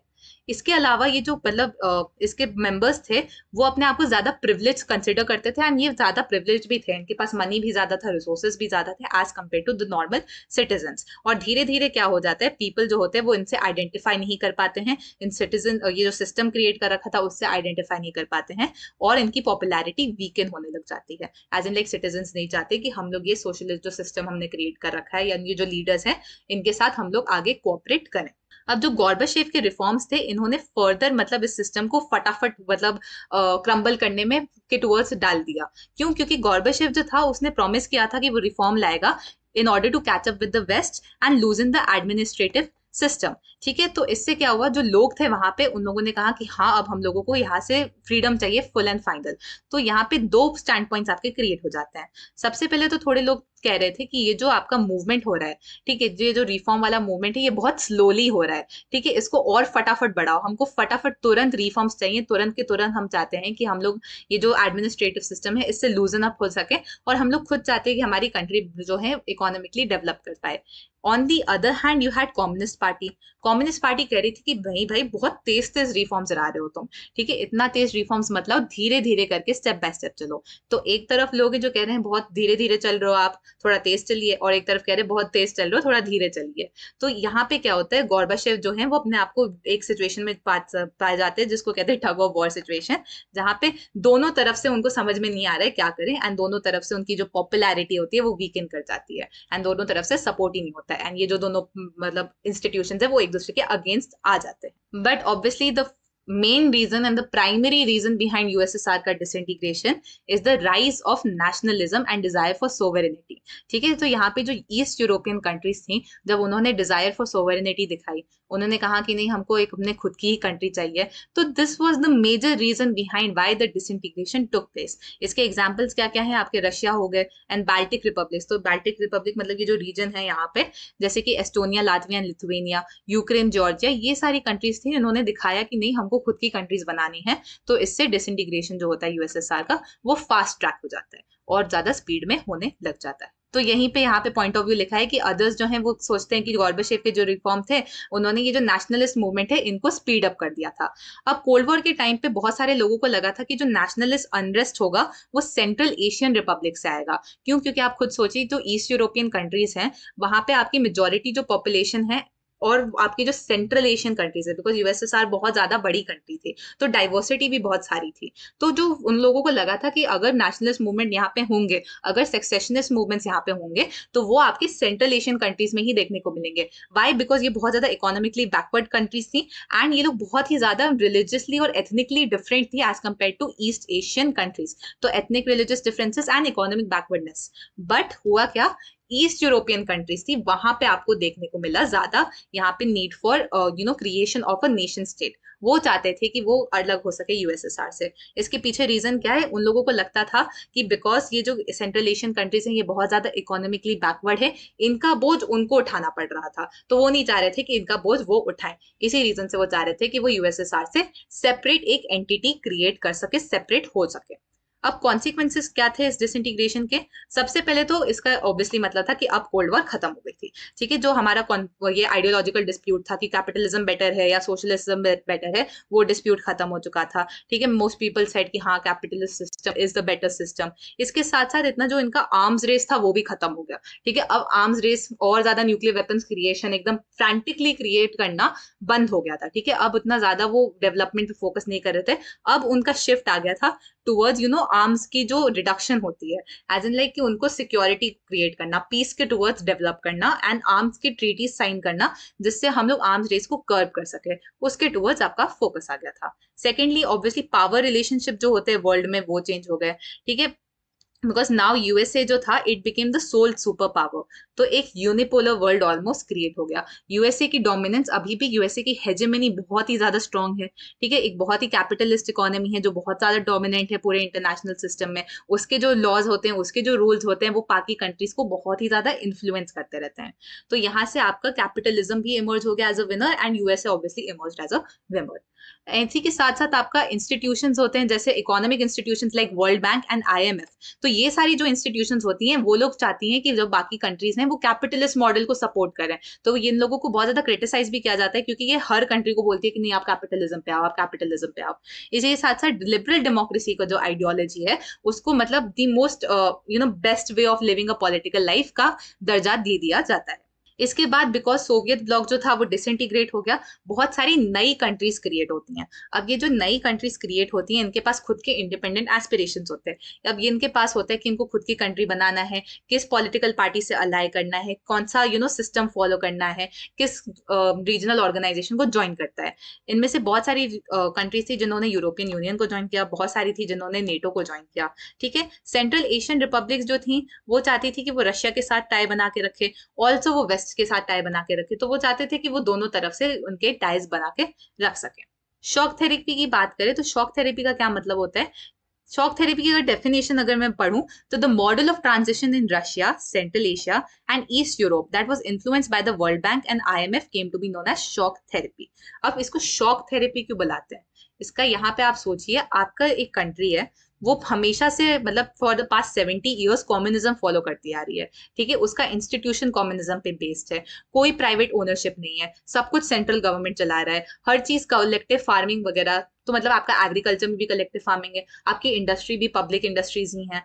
इसके अलावा ये जो मतलब इसके मेंबर्स थे वो अपने आप को ज़्यादा प्रिवलेज कंसिडर करते थे एंड ये ज़्यादा प्रिवलेज भी थे इनके पास मनी भी ज़्यादा था रिसोर्सेज भी ज़्यादा थे as compare to the normal citizen और धीरे धीरे क्या हो जाता है पीपल जो होते हैं वो इनसे आइडेंटिफाई नहीं कर पाते हैं इन सिटीजन ये जो सिस्टम क्रिएट कर रखा था उससे आइडेंटिफाई नहीं कर पाते हैं और इनकी पॉपुलैरिटी वीकेंड होने लग जाती है एज इन लाइक सिटीजन नहीं चाहते कि हम लोग ये सोशलिस्ट जो सिस्टम हमने क्रिएट कर रखा है या ये जो लीडर्स हैं इनके साथ हम लोग आगे कोऑपरेट करें अब जो शेफ के रिफॉर्म्स थे इन्होंने फर्दर मतलब इस सिस्टम को फटाफट मतलब क्रम्बल करने में के टुवर्ड्स डाल दिया क्यों क्योंकि गौरबशेव जो था उसने प्रॉमिस किया था कि वो रिफॉर्म लाएगा in order to catch up with the west and lose in the administrative system ठीक है तो इससे क्या हुआ जो लोग थे वहां पे उन लोगों ने कहा कि हाँ अब हम लोगों को यहाँ से फ्रीडम चाहिए फुल एंड फाइनल तो यहाँ पे दो स्टैंड पॉइंट्स आपके क्रिएट हो जाते हैं सबसे पहले तो थोड़े लोग कह रहे थे कि ये जो आपका मूवमेंट हो रहा है ठीक है ये जो रिफॉर्म वाला मूवमेंट है ये बहुत स्लोली हो रहा है ठीक है इसको और फटाफट बढ़ाओ हमको फटाफट तुरंत रिफॉर्म्स चाहिए तुरंत के तुरंत हम चाहते हैं कि हम लोग ये जो एडमिनिस्ट्रेटिव सिस्टम है इससे लूजन अप हो सके और हम लोग खुद चाहते हैं कि हमारी कंट्री जो है इकोनॉमिकली डेवलप कर पाए on the other hand you had communist party communist party कह रही थी कि भाई भाई बहुत तेज तेज रिफॉर्म्स ला रहे हो तुम ठीक है इतना तेज रिफॉर्म्स मतलब धीरे धीरे करके स्टेप बाय स्टेप चलो तो एक तरफ लोग जो कह रहे हैं बहुत धीरे धीरे चल रहे हो आप थोड़ा तेज चलिए और एक तरफ कह रहे बहुत तेज चल रहे हो थोड़ा धीरे चलिए तो यहाँ पे क्या होता है गौरबाशेव जो है वो अपने आप को एक सिचुएशन में पाए जाते हैं जिसको कहते हैं ठग ऑफ वॉर सिचुएशन जहाँ पे दोनों तरफ से उनको समझ में नहीं आ रहा है क्या करें एंड दोनों तरफ से उनकी जो पॉपुलैरिटी होती है वो वीकन कर जाती है एंड दोनों तरफ से सपोर्ट ही नहीं होता है एंड ये जो दोनों मतलब इंस्टीट्यूशन है वो एक दूसरे के अगेंस्ट आ जाते हैं but obviously the main reason and the primary reason behind USSR का disintegration is the rise of nationalism and desire for sovereignty ठीक है तो यहाँ पे जो ईस्ट यूरोपियन कंट्रीज थी जब उन्होंने desire for sovereignty दिखाई उन्होंने कहा कि नहीं हमको एक अपने खुद की ही कंट्री चाहिए तो this was the major reason behind why the disintegration took place इसके एग्जाम्पल्स क्या क्या है आपके रशिया हो गए एंड बाल्टिक रिपब्लिक तो बाल्टिक रिपब्लिक मतलब ये जो रीजन है यहाँ पे जैसे कि Estonia Latvia Lithuania Ukraine Georgia ये सारी कंट्रीज थी इन्होंने दिखाया कि नहीं हमको खुद की कंट्रीज बनानी है तो इससे डिसइंटीग्रेशन जो होता है यूएसएसआर का वो फास्ट ट्रैक हो जाता है और ज्यादा स्पीड में होने लग जाता है तो यहीं पे यहाँ पे पॉइंट ऑफ व्यू लिखा है कि अदर्स जो हैं वो सोचते हैं कि गॉर्बशेव के जो रिफॉर्म थे उन्होंने ये जो नेशनलिस्ट मूवमेंट है इनको स्पीड अप कर दिया था अब कोल्ड वॉर के टाइम पे बहुत सारे लोगों को लगा था कि जो नेशनलिस्ट अनरेस्ट होगा वो सेंट्रल एशियन रिपब्लिक से आएगा क्यों क्योंकि आप खुद सोचिए जो ईस्ट यूरोपियन कंट्रीज हैं वहां पे आपकी मेजोरिटी जो पॉपुलेशन है और आपकी जो सेंट्रल एशियन कंट्रीज है बिकॉज यूएसएसआर बहुत ज्यादा बड़ी कंट्री थी तो डाइवर्सिटी भी बहुत सारी थी तो जो उन लोगों को लगा था कि अगर नेशनलिस्ट मूवमेंट यहाँ पे होंगे अगर सेक्सेशनिस्ट मूवमेंट्स यहाँ पे होंगे तो वो आपकी सेंट्रल एशियन कंट्रीज में ही देखने को मिलेंगे वाई बिकॉज ये बहुत ज्यादा इकोनॉमिकली बैकवर्ड कंट्रीज थी एंड ये लोग बहुत ही ज्यादा रिलीजियसली और एथनिकली डिफरेंट थी as compare to east Asian countries तो ethnic religious differences and economic backwardness but हुआ क्या ईस्ट यूरोपियन कंट्रीज थी वहां पे आपको देखने को मिला ज्यादा यहाँ पे need for you know creation of a nation state वो चाहते थे कि वो अलग हो सके यूएसएसआर से इसके पीछे रीजन क्या है उन लोगों को लगता था कि बिकॉज ये जो सेंट्रल एशियन कंट्रीज हैं ये बहुत ज्यादा इकोनॉमिकली बैकवर्ड है इनका बोझ उनको उठाना पड़ रहा था तो वो नहीं चाह रहे थे कि इनका बोझ वो उठाए इसी रीजन से वो चाह रहे थे कि वो यूएसएसआर से सेपरेट एक एंटिटी क्रिएट कर सके सेपरेट हो सके अब कॉन्सिक्वेंसिस क्या थे इस डिसइंटीग्रेशन के सबसे पहले तो इसका ऑब्वियसली मतलब था कि अब कोल्ड वॉर खत्म हो गई थी ठीक है जो हमारा ये आइडियोलॉजिकल डिस्प्यूट था कि कैपिटलिज्म बेटर है या सोशलिज्म बेटर है वो डिस्प्यूट खत्म हो चुका था ठीक है मोस्ट पीपल सेट कि हाँ capitalist system is the better system इसके साथ साथ इतना जो इनका आर्म्स रेस था वो भी खत्म हो गया ठीक है अब आर्म्स रेस और ज्यादा न्यूक्लियर वेपन्स क्रिएशन एकदम फ्रांटिकली क्रिएट करना बंद हो गया था ठीक है अब उतना ज्यादा वो डेवलपमेंट पे फोकस नहीं कर रहे थे अब उनका शिफ्ट आ गया था टूवर्ड्स यू नो आर्म्स की जो रिडक्शन होती है एज एन लाइक कि उनको सिक्योरिटी क्रिएट करना पीस के टूवर्ड्स डेवलप करना एंड आर्म्स की ट्रीटी साइन करना जिससे हम लोग आर्म्स रेस को कर्व कर सके उसके टूवर्ड्स आपका फोकस आ गया था सेकेंडली ऑब्वियसली पावर रिलेशनशिप जो होते हैं वर्ल्ड में वो चेंज हो गए ठीक है बिकॉज नाउ यूएसए जो था it became the sole super power तो एक यूनिपोलर वर्ल्ड ऑलमोस्ट क्रिएट हो गया यूएसए की डोमिनेंस अभी भी यूएसए की हेजेमनी बहुत ही ज्यादा स्ट्रांग है ठीक है एक बहुत ही कैपिटलिस्ट इकोनॉमी है जो बहुत ज्यादा डोमिनेंट है पूरे इंटरनेशनल सिस्टम में उसके जो लॉज होते हैं उसके जो रूल्स होते हैं वो बाकी कंट्रीज को बहुत ही ज्यादा इन्फ्लुएंस करते रहते हैं तो यहाँ से आपका कैपिटलिज्म भी इमर्ज हो गया as a winner and USA obviously emerge as a winner एनसी के साथ साथ आपका इंस्टीट्यूशन होते हैं जैसे economic institution like world bank and I तो ये सारी जो इंस्टीट्यूशन होती हैं वो लोग चाहती हैं कि जो बाकी कंट्रीज हैं वो कैपिटलिस्ट मॉडल को सपोर्ट करें तो इन लोगों को बहुत ज्यादा क्रिटिसाइज भी किया जाता है क्योंकि ये हर कंट्री को बोलती है कि नहीं आप कैपिटलिज्म पे आओ आप कैपिटलिज्म पे आओ इसी के साथ साथ लिबरल डेमोक्रेसी का जो आइडियोलॉजी है उसको मतलब the most you know best way of living a political life का दर्जा दे दिया जाता है इसके बाद बिकॉज सोवियत ब्लॉक जो था वो डिसइंटीग्रेट हो गया बहुत सारी नई कंट्रीज क्रिएट होती हैं अब ये जो नई कंट्रीज क्रिएट होती हैं इनके पास खुद के इंडिपेंडेंट एस्पिरेशन होते हैं अब ये इनके पास होता है कि इनको खुद की कंट्री बनाना है किस पॉलिटिकल पार्टी से अलाई करना है कौन सा यू नो सिस्टम फॉलो करना है किस रीजनल uh, ऑर्गेनाइजेशन को ज्वाइन करता है इनमें से बहुत सारी कंट्रीज uh, थी जिन्होंने यूरोपियन यूनियन को ज्वाइन किया बहुत सारी थी जिन्होंने नेटो को ज्वाइन किया ठीक है सेंट्रल एशियन रिपब्लिक्स जो थी वो चाहती थी कि वो रशिया के साथ टाई बना के रखे ऑल्सो वो वेस्ट वेस्ट के साथ टाई बना के रखे तो वो चाहते थे कि वो दोनों तरफ से उनके टाइज बना के रख सके शॉक थेरेपी की बात करें तो शॉक थेरेपी का क्या मतलब होता है शॉक थेरेपी की अगर डेफिनेशन अगर मैं पढ़ूं तो the model of transition in Russia central Asia and east Europe that was influenced by the world bank and IMF came to be known as shock therapy अब इसको शॉक थेरेपी क्यों बुलाते हैं इसका यहाँ पे आप सोचिए आपका एक कंट्री है वो हमेशा से मतलब for the past seventy years communism follow करती आ रही है ठीक है उसका इंस्टीट्यूशन कॉम्युनिज्म पे बेस्ड है कोई प्राइवेट ओनरशिप नहीं है सब कुछ सेंट्रल गवर्नमेंट चला रहा है हर चीज कलेक्टिव फार्मिंग वगैरह तो मतलब आपका एग्रीकल्चर में भी कलेक्टिव फार्मिंग है आपकी इंडस्ट्री भी पब्लिक इंडस्ट्रीज ही है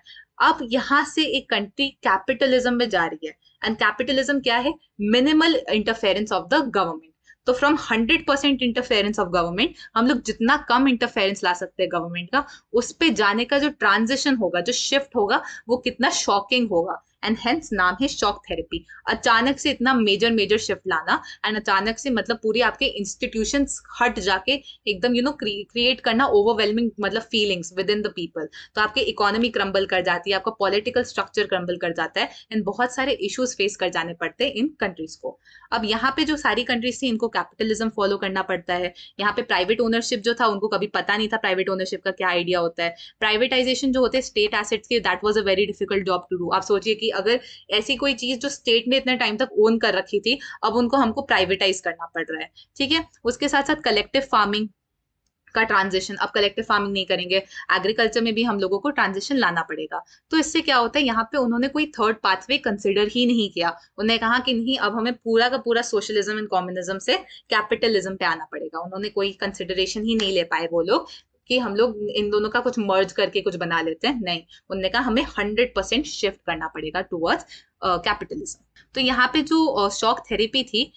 अब यहाँ से एक कंट्री कैपिटलिज्म में जा रही है एंड कैपिटलिज्म क्या है minimal interference of the government तो from hundred percent interference of government हम लोग जितना कम इंटरफेरेंस ला सकते हैं गवर्नमेंट का उस पर जाने का जो ट्रांजिशन होगा जो शिफ्ट होगा वो कितना शॉकिंग होगा एंड हेंस नाम है शॉक थेरेपी अचानक से इतना मेजर मेजर शिफ्ट लाना एंड अचानक से मतलब पूरी आपके इंस्टीट्यूशन हट जाके एकदम यू नो क्रिएट करना ओवरवेलमिंग मतलब feelings within the people तो आपके इकोनॉमी क्रम्बल कर जाती है आपका पॉलिटिकल स्ट्रक्चर क्रम्बल कर जाता है एंड बहुत सारे इश्यूज फेस कर जाने पड़ते हैं इन कंट्रीज को अब यहाँ पे जो सारी कंट्रीज थी इनको कैपिटलिज्म फॉलो करना पड़ता है यहाँ पे प्राइवेट ओनरशिप जो था उनको कभी पता नहीं था प्राइवेट ओनरशिप का क्या आइडिया होता है प्राइवेटाइजेशन जो होते हैं स्टेट एसेट्स के that was a very difficult job to do आप सोचिए कि अगर ऐसी कोई चीज जो स्टेट ने इतने टाइम तक ओन कर रखी थी अब उनको हमको प्राइवेटाइज करना पड़ रहा है ठीक है उसके साथ साथ कलेक्टिव फार्मिंग का ट्रांजिशन अब कलेक्टिव फार्मिंग नहीं करेंगे एग्रीकल्चर में भी हम लोगों को ट्रांजिशन लाना पड़ेगा तो इससे क्या होता है यहाँ पे उन्होंने कोई थर्ड पाथवे कंसिडर ही नहीं किया उन्होंने कहा कि नहीं अब हमें पूरा का पूरा सोशलिज्म एंड कॉम्युनिज्म से कैपिटलिज्म पे आना पड़ेगा उन्होंने कोई कंसिडरेशन ही नहीं ले पाए वो लोग कि हम लोग इन दोनों का कुछ मर्ज करके कुछ बना लेते हैं नहीं उनने कहा हमें हंड्रेड परसेंट शिफ्ट करना पड़ेगा टूवर्ड्स कैपिटलिज्म uh, तो यहाँ पे जो शॉक uh, थेरेपी थी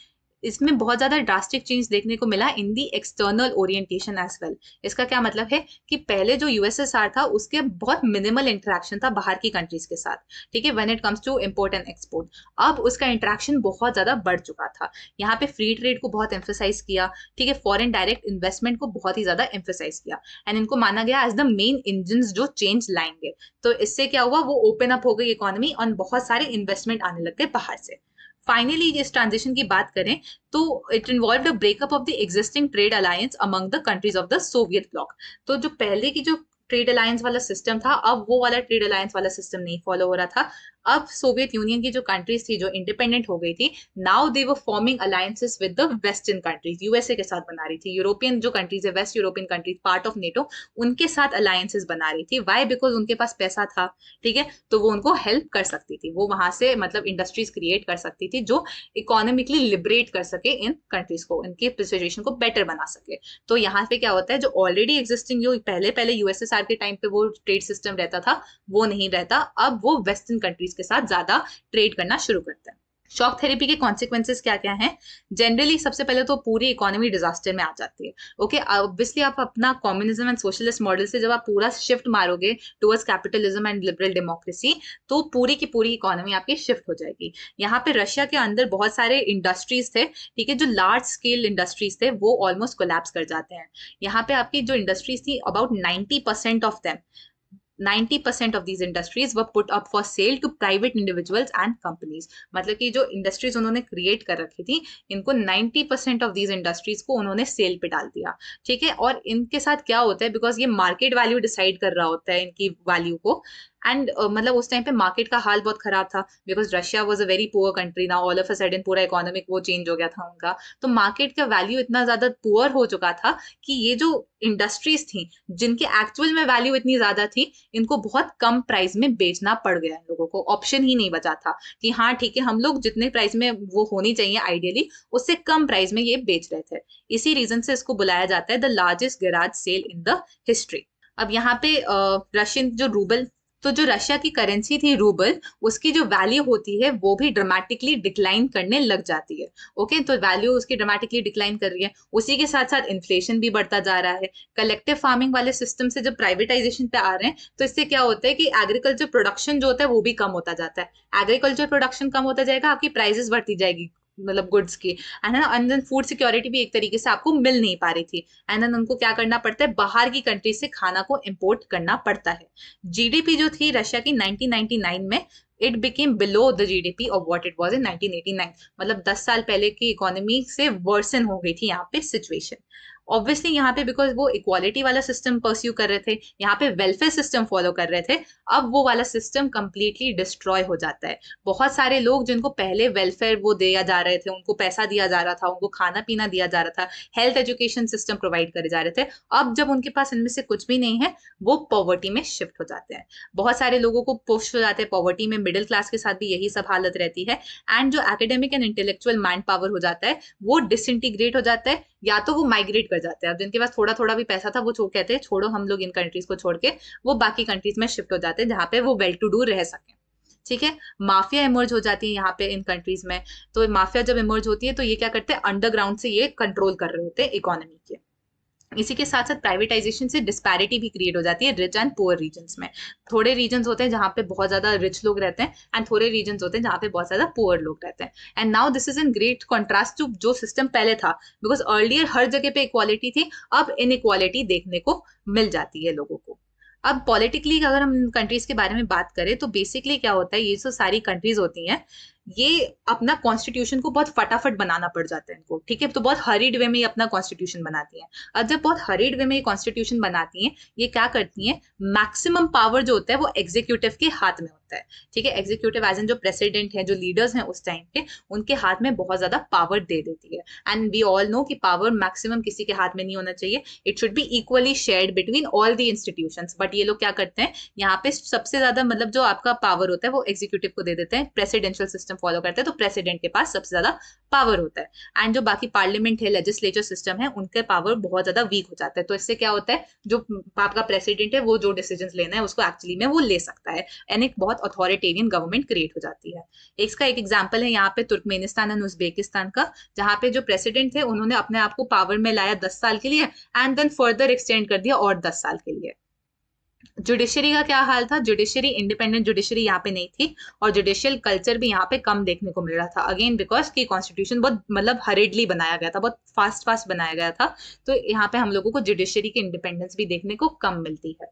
इसमें बहुत ज़्यादा ड्रास्टिक चेंज देखने को मिला in the external orientation as well इसका क्या मतलब है कि पहले जो यूएसएसआर था उसके बहुत मिनिमल इंटरेक्शन था बाहर की कंट्रीज के साथ ठीक है when it comes to import and export अब उसका इंटरेक्शन बहुत ज़्यादा बढ़ चुका था यहाँ पे फ्री ट्रेड को बहुत एम्फोसाइज किया ठीक है फॉरन डायरेक्ट इन्वेस्टमेंट को बहुत ही ज़्यादा एम्फोसाइज किया एंड इनको माना गया एज द मेन इंजन जो चेंज लाएंगे तो इससे क्या हुआ वो ओपन अप हो गई इकोनॉमी और बहुत सारे इन्वेस्टमेंट आने लग गए बाहर से फाइनली इस ट्रांजिशन की बात करें तो it involve the breakup of the existing trade alliance among the countries of the Soviet bloc तो जो पहले की जो ट्रेड अलायंस वाला सिस्टम था अब वो वाला ट्रेड अलायंस वाला सिस्टम नहीं फॉलो हो रहा था अब सोवियत यूनियन की जो कंट्रीज थी जो इंडिपेंडेंट हो गई थी now they were forming alliances with the western countries USA के साथ बना रही थी यूरोपियन जो कंट्रीज है west European countries part of NATO उनके साथ अलायंसेस बना रही थी वाई बिकॉज उनके पास पैसा था ठीक है तो वो उनको हेल्प कर सकती थी वो वहां से मतलब इंडस्ट्रीज क्रिएट कर सकती थी जो इकोनॉमिकली लिबरेट कर सके इन कंट्रीज को इनकी सिचुएशन को बेटर बना सके तो यहाँ पे क्या होता है जो ऑलरेडी एग्जिस्टिंग जो पहले पहले यूएसएसआर के टाइम पे वो ट्रेड सिस्टम रहता था वो नहीं रहता अब वो वेस्टर्न कंट्रीज के साथ ज्यादा ट्रेड करना शुरू करता है शॉक थेरेपी के कॉन्सिक्वेंसेज क्या क्या हैं जनरली सबसे पहले तो पूरी इकोनॉमी डिजास्टर में आ जाती है ओके okay, ऑब्वियसली आप अपना कॉम्युनिज्म एंड सोशलिस्ट मॉडल से जब आप पूरा शिफ्ट मारोगे towards capitalism and liberal democracy तो पूरी की पूरी इकोनॉमी आपकी शिफ्ट हो जाएगी यहाँ पे रशिया के अंदर बहुत सारे इंडस्ट्रीज थे ठीक है जो लार्ज स्केल इंडस्ट्रीज थे वो ऑलमोस्ट कोलैप्स कर जाते हैं यहाँ पे आपकी जो इंडस्ट्रीज थी about ninety of them 90% of these industries were put up for sale to private individuals and companies मतलब कि जो इंडस्ट्रीज उन्होंने क्रिएट कर रखी थी इनको परसेंट ऑफ दीज इंडस्ट्रीज को उन्होंने सेल पे डाल दिया ठीक है और इनके साथ क्या होता है बिकॉज ये मार्केट वैल्यू डिसाइड कर रहा होता है इनकी वैल्यू को एंड uh, मतलब उस टाइम पे मार्केट का हाल बहुत खराब था because Russia was a very poor country ना ऑल ऑफ अ सडन पूरा इकोनॉमिक वो चेंज हो गया था उनका तो मार्केट का वैल्यू इतना ज्यादा पुअर हो चुका था कि ये जो इंडस्ट्रीज थी जिनके एक्चुअल में वैल्यू इतनी ज्यादा थी इनको बहुत कम प्राइस में बेचना पड़ गया इन लोगों को ऑप्शन ही नहीं बचा था कि हाँ ठीक है हम लोग जितने प्राइस में वो होनी चाहिए आइडियली उससे कम प्राइस में ये बेच रहे थे इसी रीजन से इसको बुलाया जाता है the largest garage sale in the history अब यहाँ पे रशियन uh, जो रूबल तो जो रशिया की करेंसी थी रूबल उसकी जो वैल्यू होती है वो भी ड्रामेटिकली डिक्लाइन करने लग जाती है ओके तो वैल्यू उसकी ड्रामेटिकली डिक्लाइन कर रही है उसी के साथ साथ इन्फ्लेशन भी बढ़ता जा रहा है कलेक्टिव फार्मिंग वाले सिस्टम से जब प्राइवेटाइजेशन पे आ रहे हैं तो इससे क्या होता है कि एग्रीकल्चर प्रोडक्शन जो होता है वो भी कम होता जाता है एग्रीकल्चर प्रोडक्शन कम होता जाएगा आपकी प्राइजेस बढ़ती जाएगी मतलब गुड्स की and and then food security भी एक तरीके से आपको मिल नहीं पा रही थी एंड देन उनको क्या करना पड़ता है बाहर की कंट्री से खाना को इम्पोर्ट करना पड़ता है जीडीपी जो थी रशिया की 1999 में it became below the G D P of what it was in nineteen eighty nine मतलब दस साल पहले की इकोनॉमी से वर्सन हो गई थी यहाँ पे सिचुएशन ऑब्वियसली यहाँ पे बिकॉज वो इक्वालिटी वाला सिस्टम परस्यू कर रहे थे यहाँ पे वेलफेयर सिस्टम फॉलो कर रहे थे अब वो वाला सिस्टम कंप्लीटली डिस्ट्रॉय हो जाता है बहुत सारे लोग जिनको पहले वेलफेयर वो दिया जा रहे थे उनको पैसा दिया जा रहा था उनको खाना पीना दिया जा रहा था हेल्थ एजुकेशन सिस्टम प्रोवाइड करे जा रहे थे अब जब उनके पास इनमें से कुछ भी नहीं है वो पॉवर्टी में शिफ्ट हो जाते हैं बहुत सारे लोगों को पुष्ट हो जाते हैं पॉवर्टी में मिडिल क्लास के साथ भी यही सब हालत रहती है एंड जो academic and intellectual mind power हो जाता है वो डिसइंटीग्रेट हो जाता है या तो वो माइग्रेट कर जाते हैं अब जिनके पास थोड़ा थोड़ा भी पैसा था वो कहते हैं छोड़ो हम लोग इन कंट्रीज को छोड़ के वो बाकी कंट्रीज में शिफ्ट हो जाते हैं जहाँ पे वो वेल टू डू रह सके ठीक है माफिया इमर्ज हो जाती है यहाँ पे इन कंट्रीज में तो माफिया जब इमर्ज होती है तो ये क्या करते हैं अंडरग्राउंड से ये कंट्रोल कर रहे होते हैं इकोनॉमी के इसी के साथ साथ प्राइवेटाइजेशन से डिस्पैरिटी भी क्रिएट हो जाती है रिच एंड पुअर रीजन में थोड़े रीजन होते हैं जहाँ पे बहुत ज़्यादा रिच लोग रहते हैं एंड थोड़े रीजन होते हैं जहाँ पे बहुत ज़्यादा पुअर लोग रहते हैं and now this is in great contrast to जो सिस्टम पहले था बिकॉज अर्लियर हर जगह पे इक्वालिटी थी अब इनक्वालिटी देखने को मिल जाती है लोगों को अब पॉलिटिकली अगर हम कंट्रीज के बारे में बात करें तो बेसिकली क्या होता है ये जो सारी कंट्रीज होती हैं ये अपना कॉन्स्टिट्यूशन को बहुत फटाफट बनाना पड़ जाता है इनको ठीक है तो बहुत हरीड वे में ये अपना कॉन्स्टिट्यूशन बनाती हैं और जब बहुत हरीड वे में ये कॉन्स्टिट्यूशन बनाती हैं ये क्या करती हैं मैक्सिमम पावर जो होता है वो एग्जीक्यूटिव के हाथ में होता है ठीक है एग्जीक्यूटिव एज एन जो प्रेसिडेंट है जो लीडर्स हैं उस टाइम के उनके हाथ में बहुत ज्यादा पावर दे देती है एंड वी ऑल नो कि पावर मैक्सिमम किसी के हाथ में नहीं होना चाहिए it should be equally share between all the institution but ये लोग क्या करते हैं यहाँ पे सबसे ज्यादा मतलब जो आपका पावर होता है वो एग्जीक्यूटिव को दे देते हैं प्रेसिडेंशियल सिस्टम सिस्टम फॉलो करता है तो प्रेसिडेंट के पास सबसे ज्यादा पावर होता है एंड जो बाकी पार्लियामेंट है लेजिस्लेचर सिस्टम है उनके पावर बहुत ज्यादा वीक हो जाता है तो इससे क्या होता है जो आपका प्रेसिडेंट है वो जो डिसीजन लेना है उसको एक्चुअली में वो ले सकता है एंड एक बहुत अथॉरिटेरियन गवर्नमेंट क्रिएट हो जाती है इसका एक एग्जाम्पल है यहाँ पे तुर्कमेनिस्तान एंड उजबेकिस्तान का जहाँ पे जो प्रेसिडेंट थे उन्होंने अपने आप को पावर में लाया दस साल के लिए एंड देन फर्दर एक्सटेंड कर दिया और दस साल के लिए जुडिशरी का क्या हाल था जुडिशरी इंडिपेंडेंट जुडिशरी यहाँ पे नहीं थी और जुडिशियल कल्चर भी यहाँ पे कम देखने को मिल रहा था अगेन बिकॉज की कॉन्स्टिट्यूशन बहुत मतलब हरेडली बनाया गया था बहुत फास्ट फास्ट बनाया गया था तो यहाँ पे हम लोगों को जुडिशरी की इंडिपेंडेंस भी देखने को कम मिलती है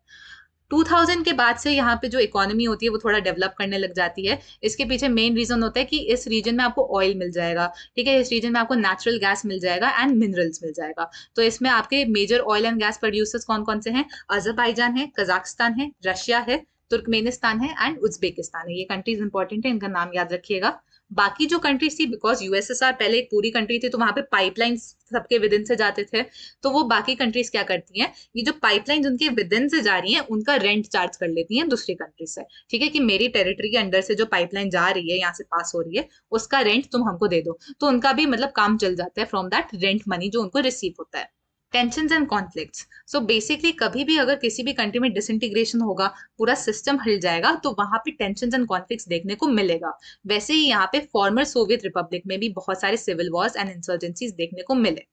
2000 के बाद से यहाँ पे जो इकोनॉमी होती है वो थोड़ा डेवलप करने लग जाती है इसके पीछे मेन रीजन होता है कि इस रीजन में आपको ऑयल मिल जाएगा ठीक है इस रीजन में आपको नेचुरल गैस मिल जाएगा एंड मिनरल्स मिल जाएगा तो इसमें आपके major oil and gas producers कौन कौन से हैं अजरबैजान है कजाकिस्तान है रशिया है तुर्कमेनिस्तान है एंड उज्बेकिस्तान है ये कंट्रीज इंपॉर्टेंट है इनका नाम याद रखिएगा बाकी जो कंट्रीज थी बिकॉज यूएसएसआर पहले एक पूरी कंट्री थी तो वहां पे पाइपलाइन सबके विद इन से जाते थे तो वो बाकी कंट्रीज क्या करती हैं ये जो पाइपलाइन उनके विद इन से जा रही हैं उनका रेंट चार्ज कर लेती हैं दूसरी कंट्री से ठीक है कि मेरी टेरिटरी के अंडर से जो पाइपलाइन जा रही है यहाँ से पास हो रही है उसका रेंट तुम हमको दे दो तो उनका भी मतलब काम चल जाता है फ्रॉम दैट रेंट मनी जो उनको रिसीव होता है tension and conflict so basically कभी भी अगर किसी भी कंट्री में डिसइंटीग्रेशन होगा पूरा सिस्टम हिल जाएगा तो वहां पे टेंशन एंड कॉन्फ्लिक्ट देखने को मिलेगा वैसे ही यहाँ पे फॉर्मर सोवियत रिपब्लिक में भी बहुत सारे सिविल वॉर्स एंड इंसर्जेंसीज देखने को मिले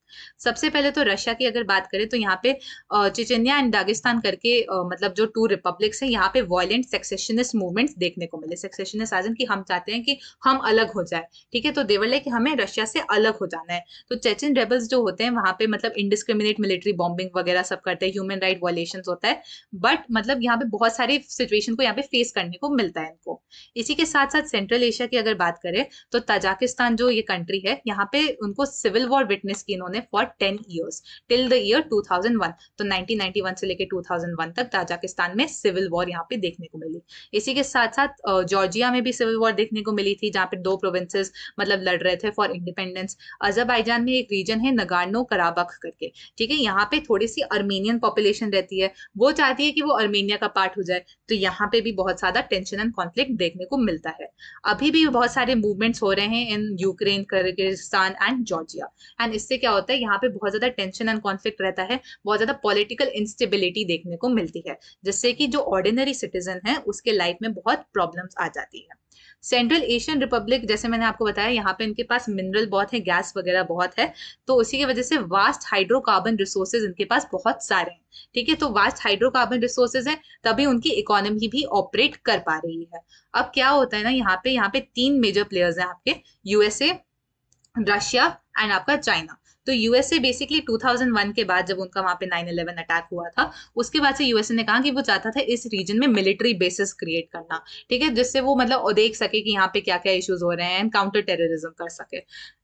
सबसे पहले तो रशिया की अगर बात करें तो यहाँ पे चिचनिया एंड दागिस्तान करके मतलब जो टू रिपब्लिक्स है यहाँ पे वायलेंट सेक्सेशनिस्ट मूवमेंट्स देखने को मिले सेक्सेशनिस्ट एज कि हम चाहते हैं कि हम अलग हो जाए ठीक है तो देवल लाइक हमें रशिया से अलग हो जाना है तो चेचन रेबल्स जो होते हैं वहाँ पे मतलब इंडिस्क्रिमिनेट मिलिट्री बॉम्बिंग वगैरह सब करते हैं ह्यूमन राइट वॉलेशन होता है बट मतलब यहाँ पे बहुत सारी सिचुएशन को यहाँ पे फेस करने को मिलता है इनको इसी के साथ साथ सेंट्रल एशिया की अगर बात करें तो ताजाकिस्तान जो ये कंट्री है यहाँ पे उनको सिविल वॉर विटनेस की इन्होंने है for ten years till the year 2001 तो 1991 से लेकर 2001 तक ताजाकिस्तान में सिविल वॉर यहाँ पे देखने को मिली इसी के साथ साथ जॉर्जिया में भी सिविल वॉर देखने को मिली थी जहाँ पे दो प्रोविंसेस मतलब लड़ रहे थे फॉर इंडिपेंडेंस अजरबैजान में एक रीजन है नगार्नो कराबख करके ठीक है यहाँ पे थोड़ी सी अर्मेनियन पॉपुलेशन रहती है वो चाहती है कि वो अर्मेनिया का पार्ट हो जाए तो यहाँ पे भी बहुत ज्यादा टेंशन एंड कॉन्फ्लिक्ट देखने को मिलता है अभी भी बहुत सारे मूवमेंट्स हो रहे हैं in Ukraine Kyrgyzstan and Georgia and इससे क्या होता है होता है यहाँ पे बहुत ज्यादा टेंशन एंड कॉन्फ्लिक्ट रहता है बहुत ज्यादा पॉलिटिकल इंस्टेबिलिटी देखने को मिलती है जिससे कि जो ऑर्डिनरी सिटीजन है उसके लाइफ में बहुत प्रॉब्लम्स आ जाती है सेंट्रल एशियन रिपब्लिक जैसे मैंने आपको बताया यहाँ पे इनके पास मिनरल बहुत है गैस वगैरह बहुत है तो उसी की वजह से वास्ट हाइड्रोकार्बन रिसोर्सेज इनके पास बहुत सारे हैं ठीक है तो वास्ट हाइड्रोकार्बन रिसोर्सेज हैं तभी उनकी इकोनॉमी भी ऑपरेट कर पा रही है अब क्या होता है ना यहाँ पे यहाँ पे तीन मेजर प्लेयर्स हैं आपके यूएसए रशिया एंड आपका चाइना तो यूएसए बेसिकली 2001 के बाद जब उनका वहां पे 9/11 अटैक हुआ था उसके बाद से यूएसए ने कहा कि वो चाहता था इस रीजन में मिलिट्री बेसिस क्रिएट करना ठीक है जिससे वो मतलब देख सके कि यहाँ पे क्या क्या इश्यूज हो रहे हैं काउंटर टेररिज्म कर सके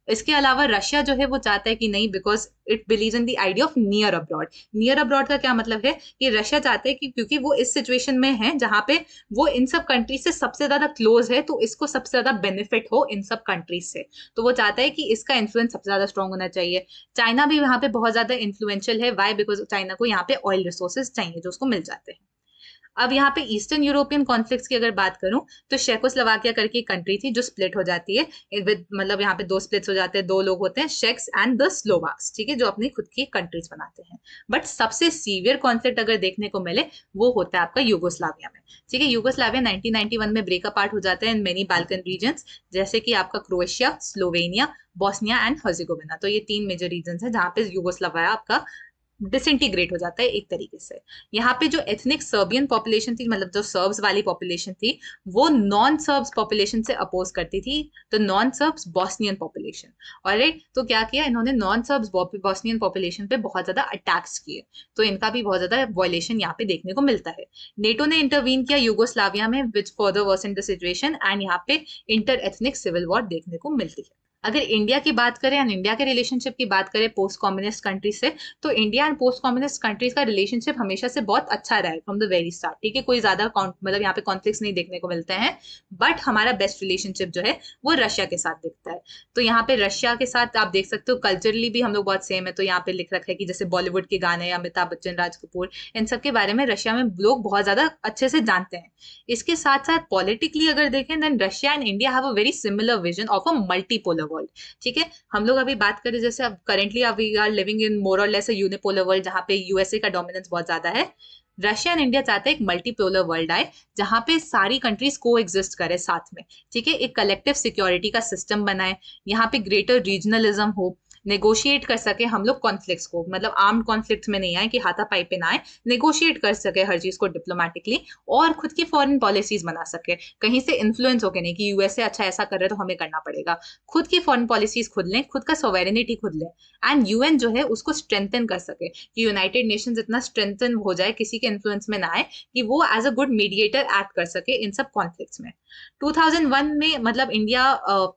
इसके अलावा रशिया जो है वो चाहता है कि नहीं because it believe in the idea of near abroad near abroad का क्या मतलब है कि रशिया चाहते हैं कि क्योंकि वो इस सिचुएशन में है जहां पे वो इन सब कंट्रीज से सबसे ज्यादा क्लोज है तो इसको सबसे ज्यादा बेनिफिट हो इन सब कंट्रीज से तो वो चाहता है कि इसका इन्फ्लुएंस सबसे ज्यादा स्ट्रांग होना चाहिए चाइना भी यहाँ पे बहुत ज्यादा इन्फ्लुएंशियल है वाई बिकॉज चाइना को यहाँ पे ऑयल रिसोर्सेज चाहिए जो उसको मिल जाते हैं अब यहाँ पे ईस्टर्न यूरोपियन कॉन्फ्लिक्ट की अगर बात करूँ तो शेकोस्लोवाकिया करके कंट्री थी जो स्प्लिट हो जाती है मतलब यहाँ पे दो स्प्लिट्स हो जाते हैं दो लोग होते हैं शेक्स एंड द स्लोवाक्स ठीक है जो अपनी खुद की कंट्रीज बनाते हैं बट सबसे सीवियर कॉन्फ्लिक्ट अगर देखने को मिले वो होता है आपका यूगोस्लाविया में ठीक है यूगोस्लाविया नाइनटीन में ब्रेकअप आर्ट हो जाता है इन मेनी बाल्कन रीजन जैसे कि आपका Croatia Slovenia Bosnia and Herzegovina तो ये तीन मेजर रीजन है जहां पे यूगोस्लाविया आपका डिसइंटीग्रेट हो जाता है एक तरीके से यहाँ पे जो एथनिक सर्बियन पॉपुलेशन थी मतलब जो सर्ब्स वाली पॉपुलेशन थी वो नॉन सर्ब्स पॉपुलेशन से अपोज करती थी तो नॉन सर्ब्स बॉस्नियन पॉपुलेशन और तो क्या किया इन्होंने नॉन सर्ब्स बॉस्नियन पॉपुलेशन पे बहुत ज्यादा अटैक्स किए तो इनका भी बहुत ज्यादा वॉयलेशन यहाँ पे देखने को मिलता है नेटो ने इंटरवीन किया यूगोस्लाविया में which for the worse in the situation and यहाँ पे इंटर एथनिक सिविल वॉर देखने को मिलती है अगर इंडिया की बात करें एंड इंडिया के रिलेशनशिप की बात करें पोस्ट कॉम्युनिस्ट कंट्रीज से तो India and post communist countries का रिलेशनशिप हमेशा से बहुत अच्छा रहा है फ्रॉम द वेरी स्टार्ट ठीक है कोई ज्यादा मतलब यहाँ पे कॉन्फ्लिक्ट नहीं देखने को मिलते हैं बट हमारा बेस्ट रिलेशनशिप जो है वो रशिया के साथ दिखता है तो यहाँ पे रशिया के साथ आप देख सकते हो कल्चरली भी हम लोग बहुत सेम है तो यहाँ पे लिख रखा है कि जैसे बॉलीवुड के गाने अमिताभ बच्चन राज कपूर इन सब के बारे में रशिया में लोग बहुत ज्यादा अच्छे से जानते हैं इसके साथ साथ पॉलिटिकली अगर देखें then Russia and India have a very similar vision of a multipolar unipolar world ठीक है हम लोग अभी बात करें जैसे अब currently we are living in more or less unipolar world जहां पे यूएसए का डोमिनेंस बहुत ज्यादा है रशिया एंड इंडिया चाहते हैं एक मल्टीपोलर वर्ल्ड आए जहां पे सारी कंट्रीज को एग्जिस्ट करे साथ में ठीक है एक कलेक्टिव सिक्योरिटी का सिस्टम बनाए यहाँ पे ग्रेटर रीजनलिज्म हो नेगोशिएट कर सके हम लोग कॉन्फ्लिक्ट को मतलब आर्म्ड कॉन्फ्लिक्ट में नहीं आए कि हाथापाई पे ना आए नेगोशिएट कर सके हर चीज को डिप्लोमेटिकली और खुद की फॉरन पॉलिसीज बना सके कहीं से इन्फ्लुएंस होके नहीं कि यूएसए अच्छा ऐसा कर रहे तो हमें करना पड़ेगा खुद की फॉरन पॉलिसीज खुद लें खुद का सोवेरिनिटी खुद लें एंड यूएन जो है उसको स्ट्रेंथन कर सके कि यूनाइटेड नेशन इतना स्ट्रेंथन हो जाए किसी के इन्फ्लुएंस में ना आए कि वो as a good mediator act कर सके इन सब कॉन्फ्लिक्ट में टू में मतलब इंडिया uh,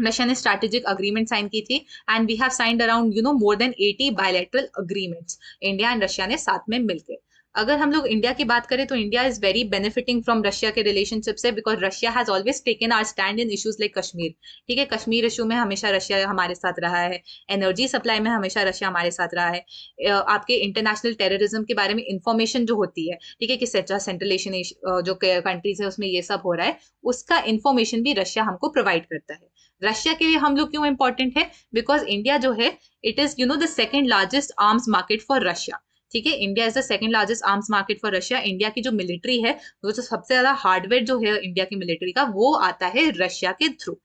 रशिया ने स्ट्रैटेजिक अग्रीमेंट साइन की थी and we have signed around you know more than 80 bilateral agreements India and Russia ने साथ में मिलकर अगर हम लोग इंडिया की बात करें तो India is very benefiting from Russia के रिलेशनशिप से because Russia has always taken a stand in issues like Kashmir ठीक है कश्मीर इशू में हमेशा रशिया हमारे साथ रहा है एनर्जी सप्लाई में हमेशा रशिया हमारे साथ रहा है आपके इंटरनेशनल टेररिज्म के बारे में इंफॉर्मेशन जो होती है ठीक है कि सेंट्रल एशियन जो कंट्रीज है उसमें ये सब हो रहा है उसका इन्फॉर्मेशन भी रशिया हमको प्रोवाइड करता है रशिया के लिए हम लोग क्यों इंपॉर्टेंट है बिकॉज इंडिया जो है it is you know the second largest arms market for Russia ठीक है India is the second largest arms market for Russia India की जो मिलिट्री है वो जो सबसे ज्यादा हार्डवेयर जो है इंडिया की मिलिट्री का वो आता है रशिया के थ्रू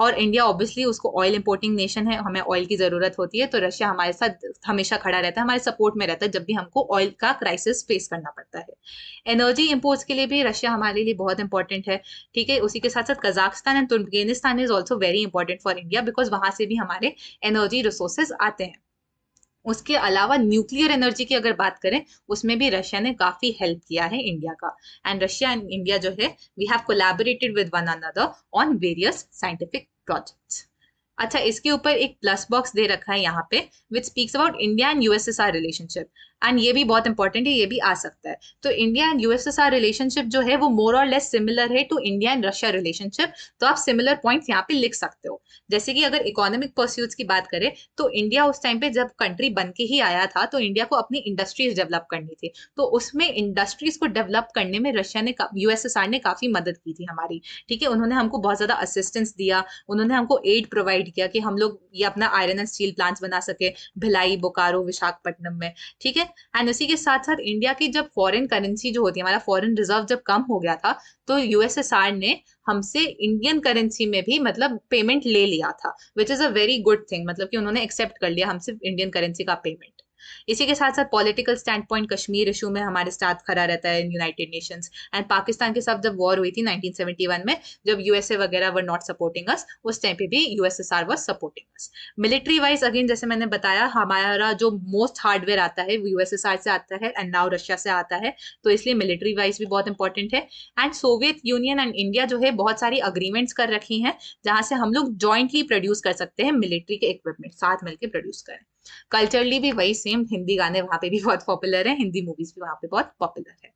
और इंडिया ऑब्वियसली उसको ऑयल इंपोर्टिंग नेशन है हमें ऑयल की ज़रूरत होती है तो रशिया हमारे साथ हमेशा खड़ा रहता है हमारे सपोर्ट में रहता है जब भी हमको ऑयल का क्राइसिस फेस करना पड़ता है एनर्जी इम्पोर्ट्स के लिए भी रशिया हमारे लिए बहुत इंपॉर्टेंट है ठीक है उसी के साथ साथ Kazakhstan and Turkmenistan is also very important for India because वहां से भी हमारे एनर्जी रिसोर्सेज आते हैं उसके अलावा न्यूक्लियर एनर्जी की अगर बात करें उसमें भी रशिया ने काफी हेल्प किया है इंडिया का एंड रशिया एंड इंडिया जो है we have collaborated with one another on various scientific projects अच्छा इसके ऊपर एक प्लस बॉक्स दे रखा है यहाँ पे which speaks about India and USSR relationship and ये भी बहुत इंपॉर्टेंट है ये भी आ सकता है तो इंडिया एंड यूएसएसआर रिलेशनशिप जो है वो मोर और लेस सिमिलर है to India and Russia relationship तो आप सिमिलर पॉइंट्स यहाँ पे लिख सकते हो जैसे कि अगर इकोनॉमिक परस्यूज की बात करें तो इंडिया उस टाइम पे जब कंट्री बन के ही आया था तो इंडिया को अपनी इंडस्ट्रीज डेवलप करनी थी तो उसमें इंडस्ट्रीज को डेवलप करने में रशिया ने यूएसएसआर ने काफी मदद की थी हमारी ठीक है उन्होंने हमको बहुत ज्यादा असिस्टेंस दिया उन्होंने हमको एड प्रोवाइड किया कि हम लोग ये अपना आयरन एंड स्टील प्लांट्स बना सके भिलाई बोकारो विशाखपट्टनम में ठीक है एंड उसी के साथ साथ इंडिया की जब फॉरेन करेंसी जो होती है हमारा फॉरेन रिजर्व जब कम हो गया था तो यूएसएसआर ने हमसे इंडियन करेंसी में भी मतलब पेमेंट ले लिया था which is a very good thing मतलब कि उन्होंने एक्सेप्ट कर लिया हमसे इंडियन करेंसी का पेमेंट इसी के साथ साथ political stand point Kashmir issue में हमारे साथ खड़ा रहता है यूनाइटेड नेशंस एंड पाकिस्तान के साथ जब वॉर हुई थी 1971 में जब यूएसए वगैरह वर नॉट सपोर्टिंग अस उस टाइम पे भी USSR were supporting us military wise again जैसे मैंने बताया हमारा जो मोस्ट हार्डवेयर आता है यूएसएसआर से आता है एंड नाउ रशिया से आता है तो इसलिए मिलिट्री वाइज भी बहुत इंपॉर्टेंट है and Soviet Union and India जो है बहुत सारी अग्रीमेंट्स कर रखी है जहां से हम लोग ज्वाइंटली प्रोड्यूस कर सकते हैं मिलिट्री के इक्विपमेंट साथ मिलकर प्रोड्यूस करें कल्चरली भी वही सेम हिंदी गाने वहां पे भी बहुत पॉपुलर है हिंदी मूवीज भी वहां पे बहुत पॉपुलर है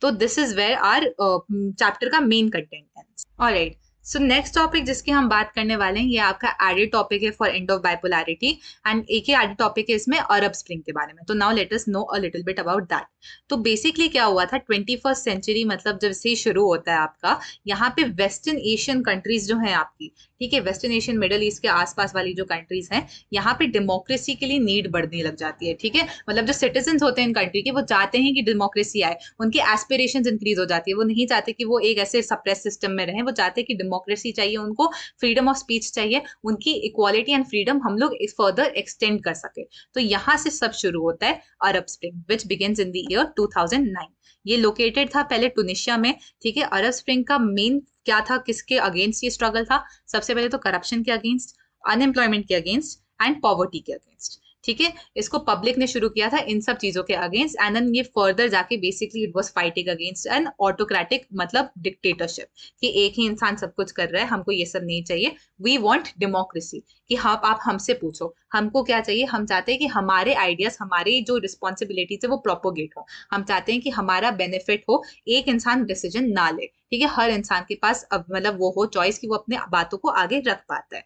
तो this is where our chapter का मेन कंटेंट है राइट सो नेक्स्ट टॉपिक जिसकी हम बात करने वाले हैं ये आपका एडेड टॉपिक है for end of bipolarity and एक ही एडेड टॉपिक है इसमें अरब स्प्रिंग के बारे में तो now let us know a little bit about that तो बेसिकली क्या हुआ था ट्वेंटी फर्स्ट सेंचुरी मतलब जब से शुरू होता है आपका यहाँ पे वेस्टर्न एशियन कंट्रीज जो है आपकी ठीक है वेस्टर्न एशियन मिडल ईस्ट के आसपास वाली जो कंट्रीज हैं यहाँ पे डेमोक्रेसी के लिए नीड बढ़ने लग जाती है ठीक है मतलब जो सिटीजन होते हैं इन कंट्री के वो चाहते हैं कि डेमोक्रेसी आए उनकी एस्पिरेशन इंक्रीज हो जाती है वो नहीं चाहते कि वो एक ऐसे सप्रेस सिस्टम में रहें वो चाहते हैं कि डेमोक्रेसी चाहिए उनको फ्रीडम ऑफ स्पीच चाहिए उनकी इक्वालिटी एंड फ्रीडम हम लोग फर्दर एक्सटेंड कर सके तो यहाँ से सब शुरू होता है Arab spring which begin in the year two ये लोकेटेड था पहले टूनिशिया में ठीक है अरब स्प्रिंग का मेन क्या था किसके अगेंस्ट ये स्ट्रगल था सबसे पहले तो करप्शन के अगेंस्ट अनएम्प्लॉयमेंट के अगेंस्ट एंड पॉवर्टी के अगेंस्ट ठीक है इसको पब्लिक ने शुरू किया था इन सब चीजों के अगेंस्ट एंड देन ये फर्दर जाके basically it was fighting against an autocratic मतलब डिक्टेटरशिप कि एक ही इंसान सब कुछ कर रहा है हमको ये सब नहीं चाहिए वी वांट डेमोक्रेसी कि हाँ आप हमसे पूछो हमको क्या चाहिए हम चाहते हैं कि हमारे आइडियाज हमारी जो रिस्पॉन्सिबिलिटीज है वो प्रोपोगेट हो हम चाहते हैं कि हमारा बेनिफिट हो एक इंसान डिसीजन ना ले ठीक है हर इंसान के पास अब मतलब वो हो चॉइस कि वो अपने बातों को आगे रख पाता है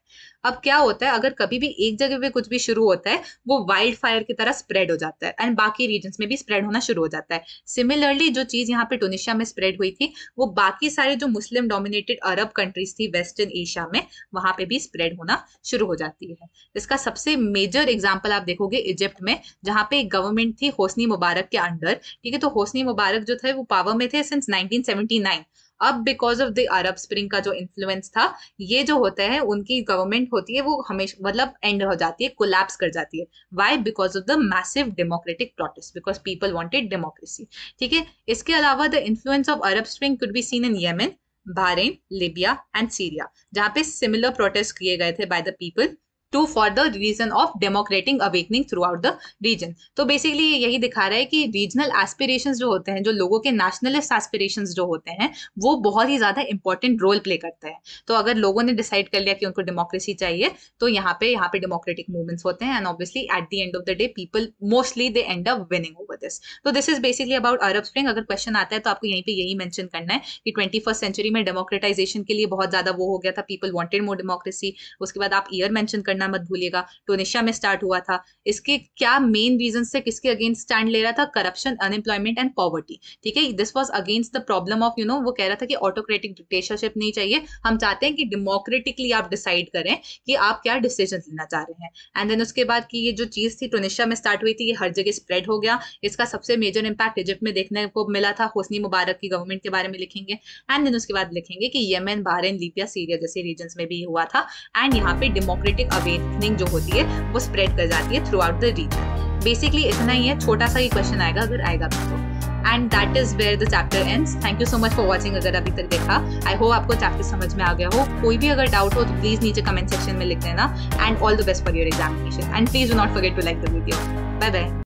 अब क्या होता है अगर कभी भी एक जगह पे कुछ भी शुरू होता है वो वाइल्ड फायर की तरह स्प्रेड हो जाता है एंड बाकी रीजन में भी स्प्रेड होना शुरू हो जाता है सिमिलरली जो चीज यहाँ पे टूनिशिया में स्प्रेड हुई थी वो बाकी सारे जो मुस्लिम डोमिनेटेड अरब कंट्रीज थी वेस्टर्न एशिया में वहां पे भी स्प्रेड होना शुरू हो जाती है इसका सबसे सबसे मेजर एग्जाम्पल आप देखोगे इजिप्ट में जहां पे गवर्नमेंट थी होसनी मुबारक के अंडर ठीक है तो होसनी मुबारक जो थे वो पावर में थे सिंस 1979 अब because of the Arab spring का जो इन्फ्लुएंस था ये जो होता है उनकी गवर्नमेंट होती है वो हमेशा मतलब एंड हो जाती है कोलैप्स कर जाती है why because of the massive democratic protest because people wanted democracy ठीक है इसके अलावा the influence of Arab spring could be seen in Yemen Bahrain Libya and Syria जहाँ पे सिमिलर प्रोटेस्ट किए गए थे by the people to for the region of democratic awakening throughout the region तो बेसिकली यही दिखा रहा है कि रीजनल एस्पिरेशन जो होते हैं जो लोगों के नेशनलिस्ट एस्पिरेशन जो होते हैं वो बहुत ही ज्यादा इंपॉर्टेंट रोल प्ले करते हैं तो अगर लोगों ने डिसाइड कर लिया कि उनको डेमोक्रेसी चाहिए तो यहाँ पे यहाँ पे डेमोक्रेटिक मूवमेंट्स होते हैं and obviously at the end of the day people mostly they end up winning over this तो this is basically about Arab spring अगर क्वेश्चन आता है तो आपको यहीं पे यही मेंशन करना है कि ट्वेंटी फर्स्ट सेंचुरी में डेमोक्रेटाइजेशन के लिए बहुत ज्यादा वो हो गया था पीपल वॉन्टेड मोर डेमोक्रेसी उसके बाद आप ईयर मेंशन करना करना मत भूलिएगा टोनेशिया तो में स्टार्ट हुआ था इसके क्या मेन रीजन से किसके अगेंस्ट स्टैंड ले रहा था करप्शन अनएम्प्लॉयमेंट एंड पॉवर्टी ठीक है this was against the problem of you know वो कह रहा था कि ऑटोक्रेटिक डिक्टेटरशिप नहीं चाहिए हम चाहते हैं कि डेमोक्रेटिकली आप डिसाइड करें कि आप क्या डिसीजन लेना चाह रहे हैं एंड देन उसके बाद की ये जो चीज़ थी टोनेशिया तो में स्टार्ट हुई थी ये हर जगह स्प्रेड हो गया इसका सबसे मेजर इंपैक्ट इजिप्ट में देखने को मिला था होसनी मुबारक की गवर्नमेंट के बारे में लिखेंगे एंड देन उसके बाद लिखेंगे कि यमन बारेन लीबिया सीरिया जैसे रीजन में भी हुआ था एंड यहाँ पे डेमोक्रेटिक अवे ब्रेथनिंग जो होती है वो स्प्रेड कर जाती है throughout the region basically इतना ही है छोटा सा ही क्वेश्चन आएगा अगर आएगा तो and that is where the chapter end thank you so much for watching अगर अभी तक देखा आई होप आपको चैप्टर समझ में आ गया हो कोई भी अगर डाउट हो तो प्लीज नीचे कमेंट सेक्शन में लिख देना and all the best for your examination and please do not forget to like the video bye bye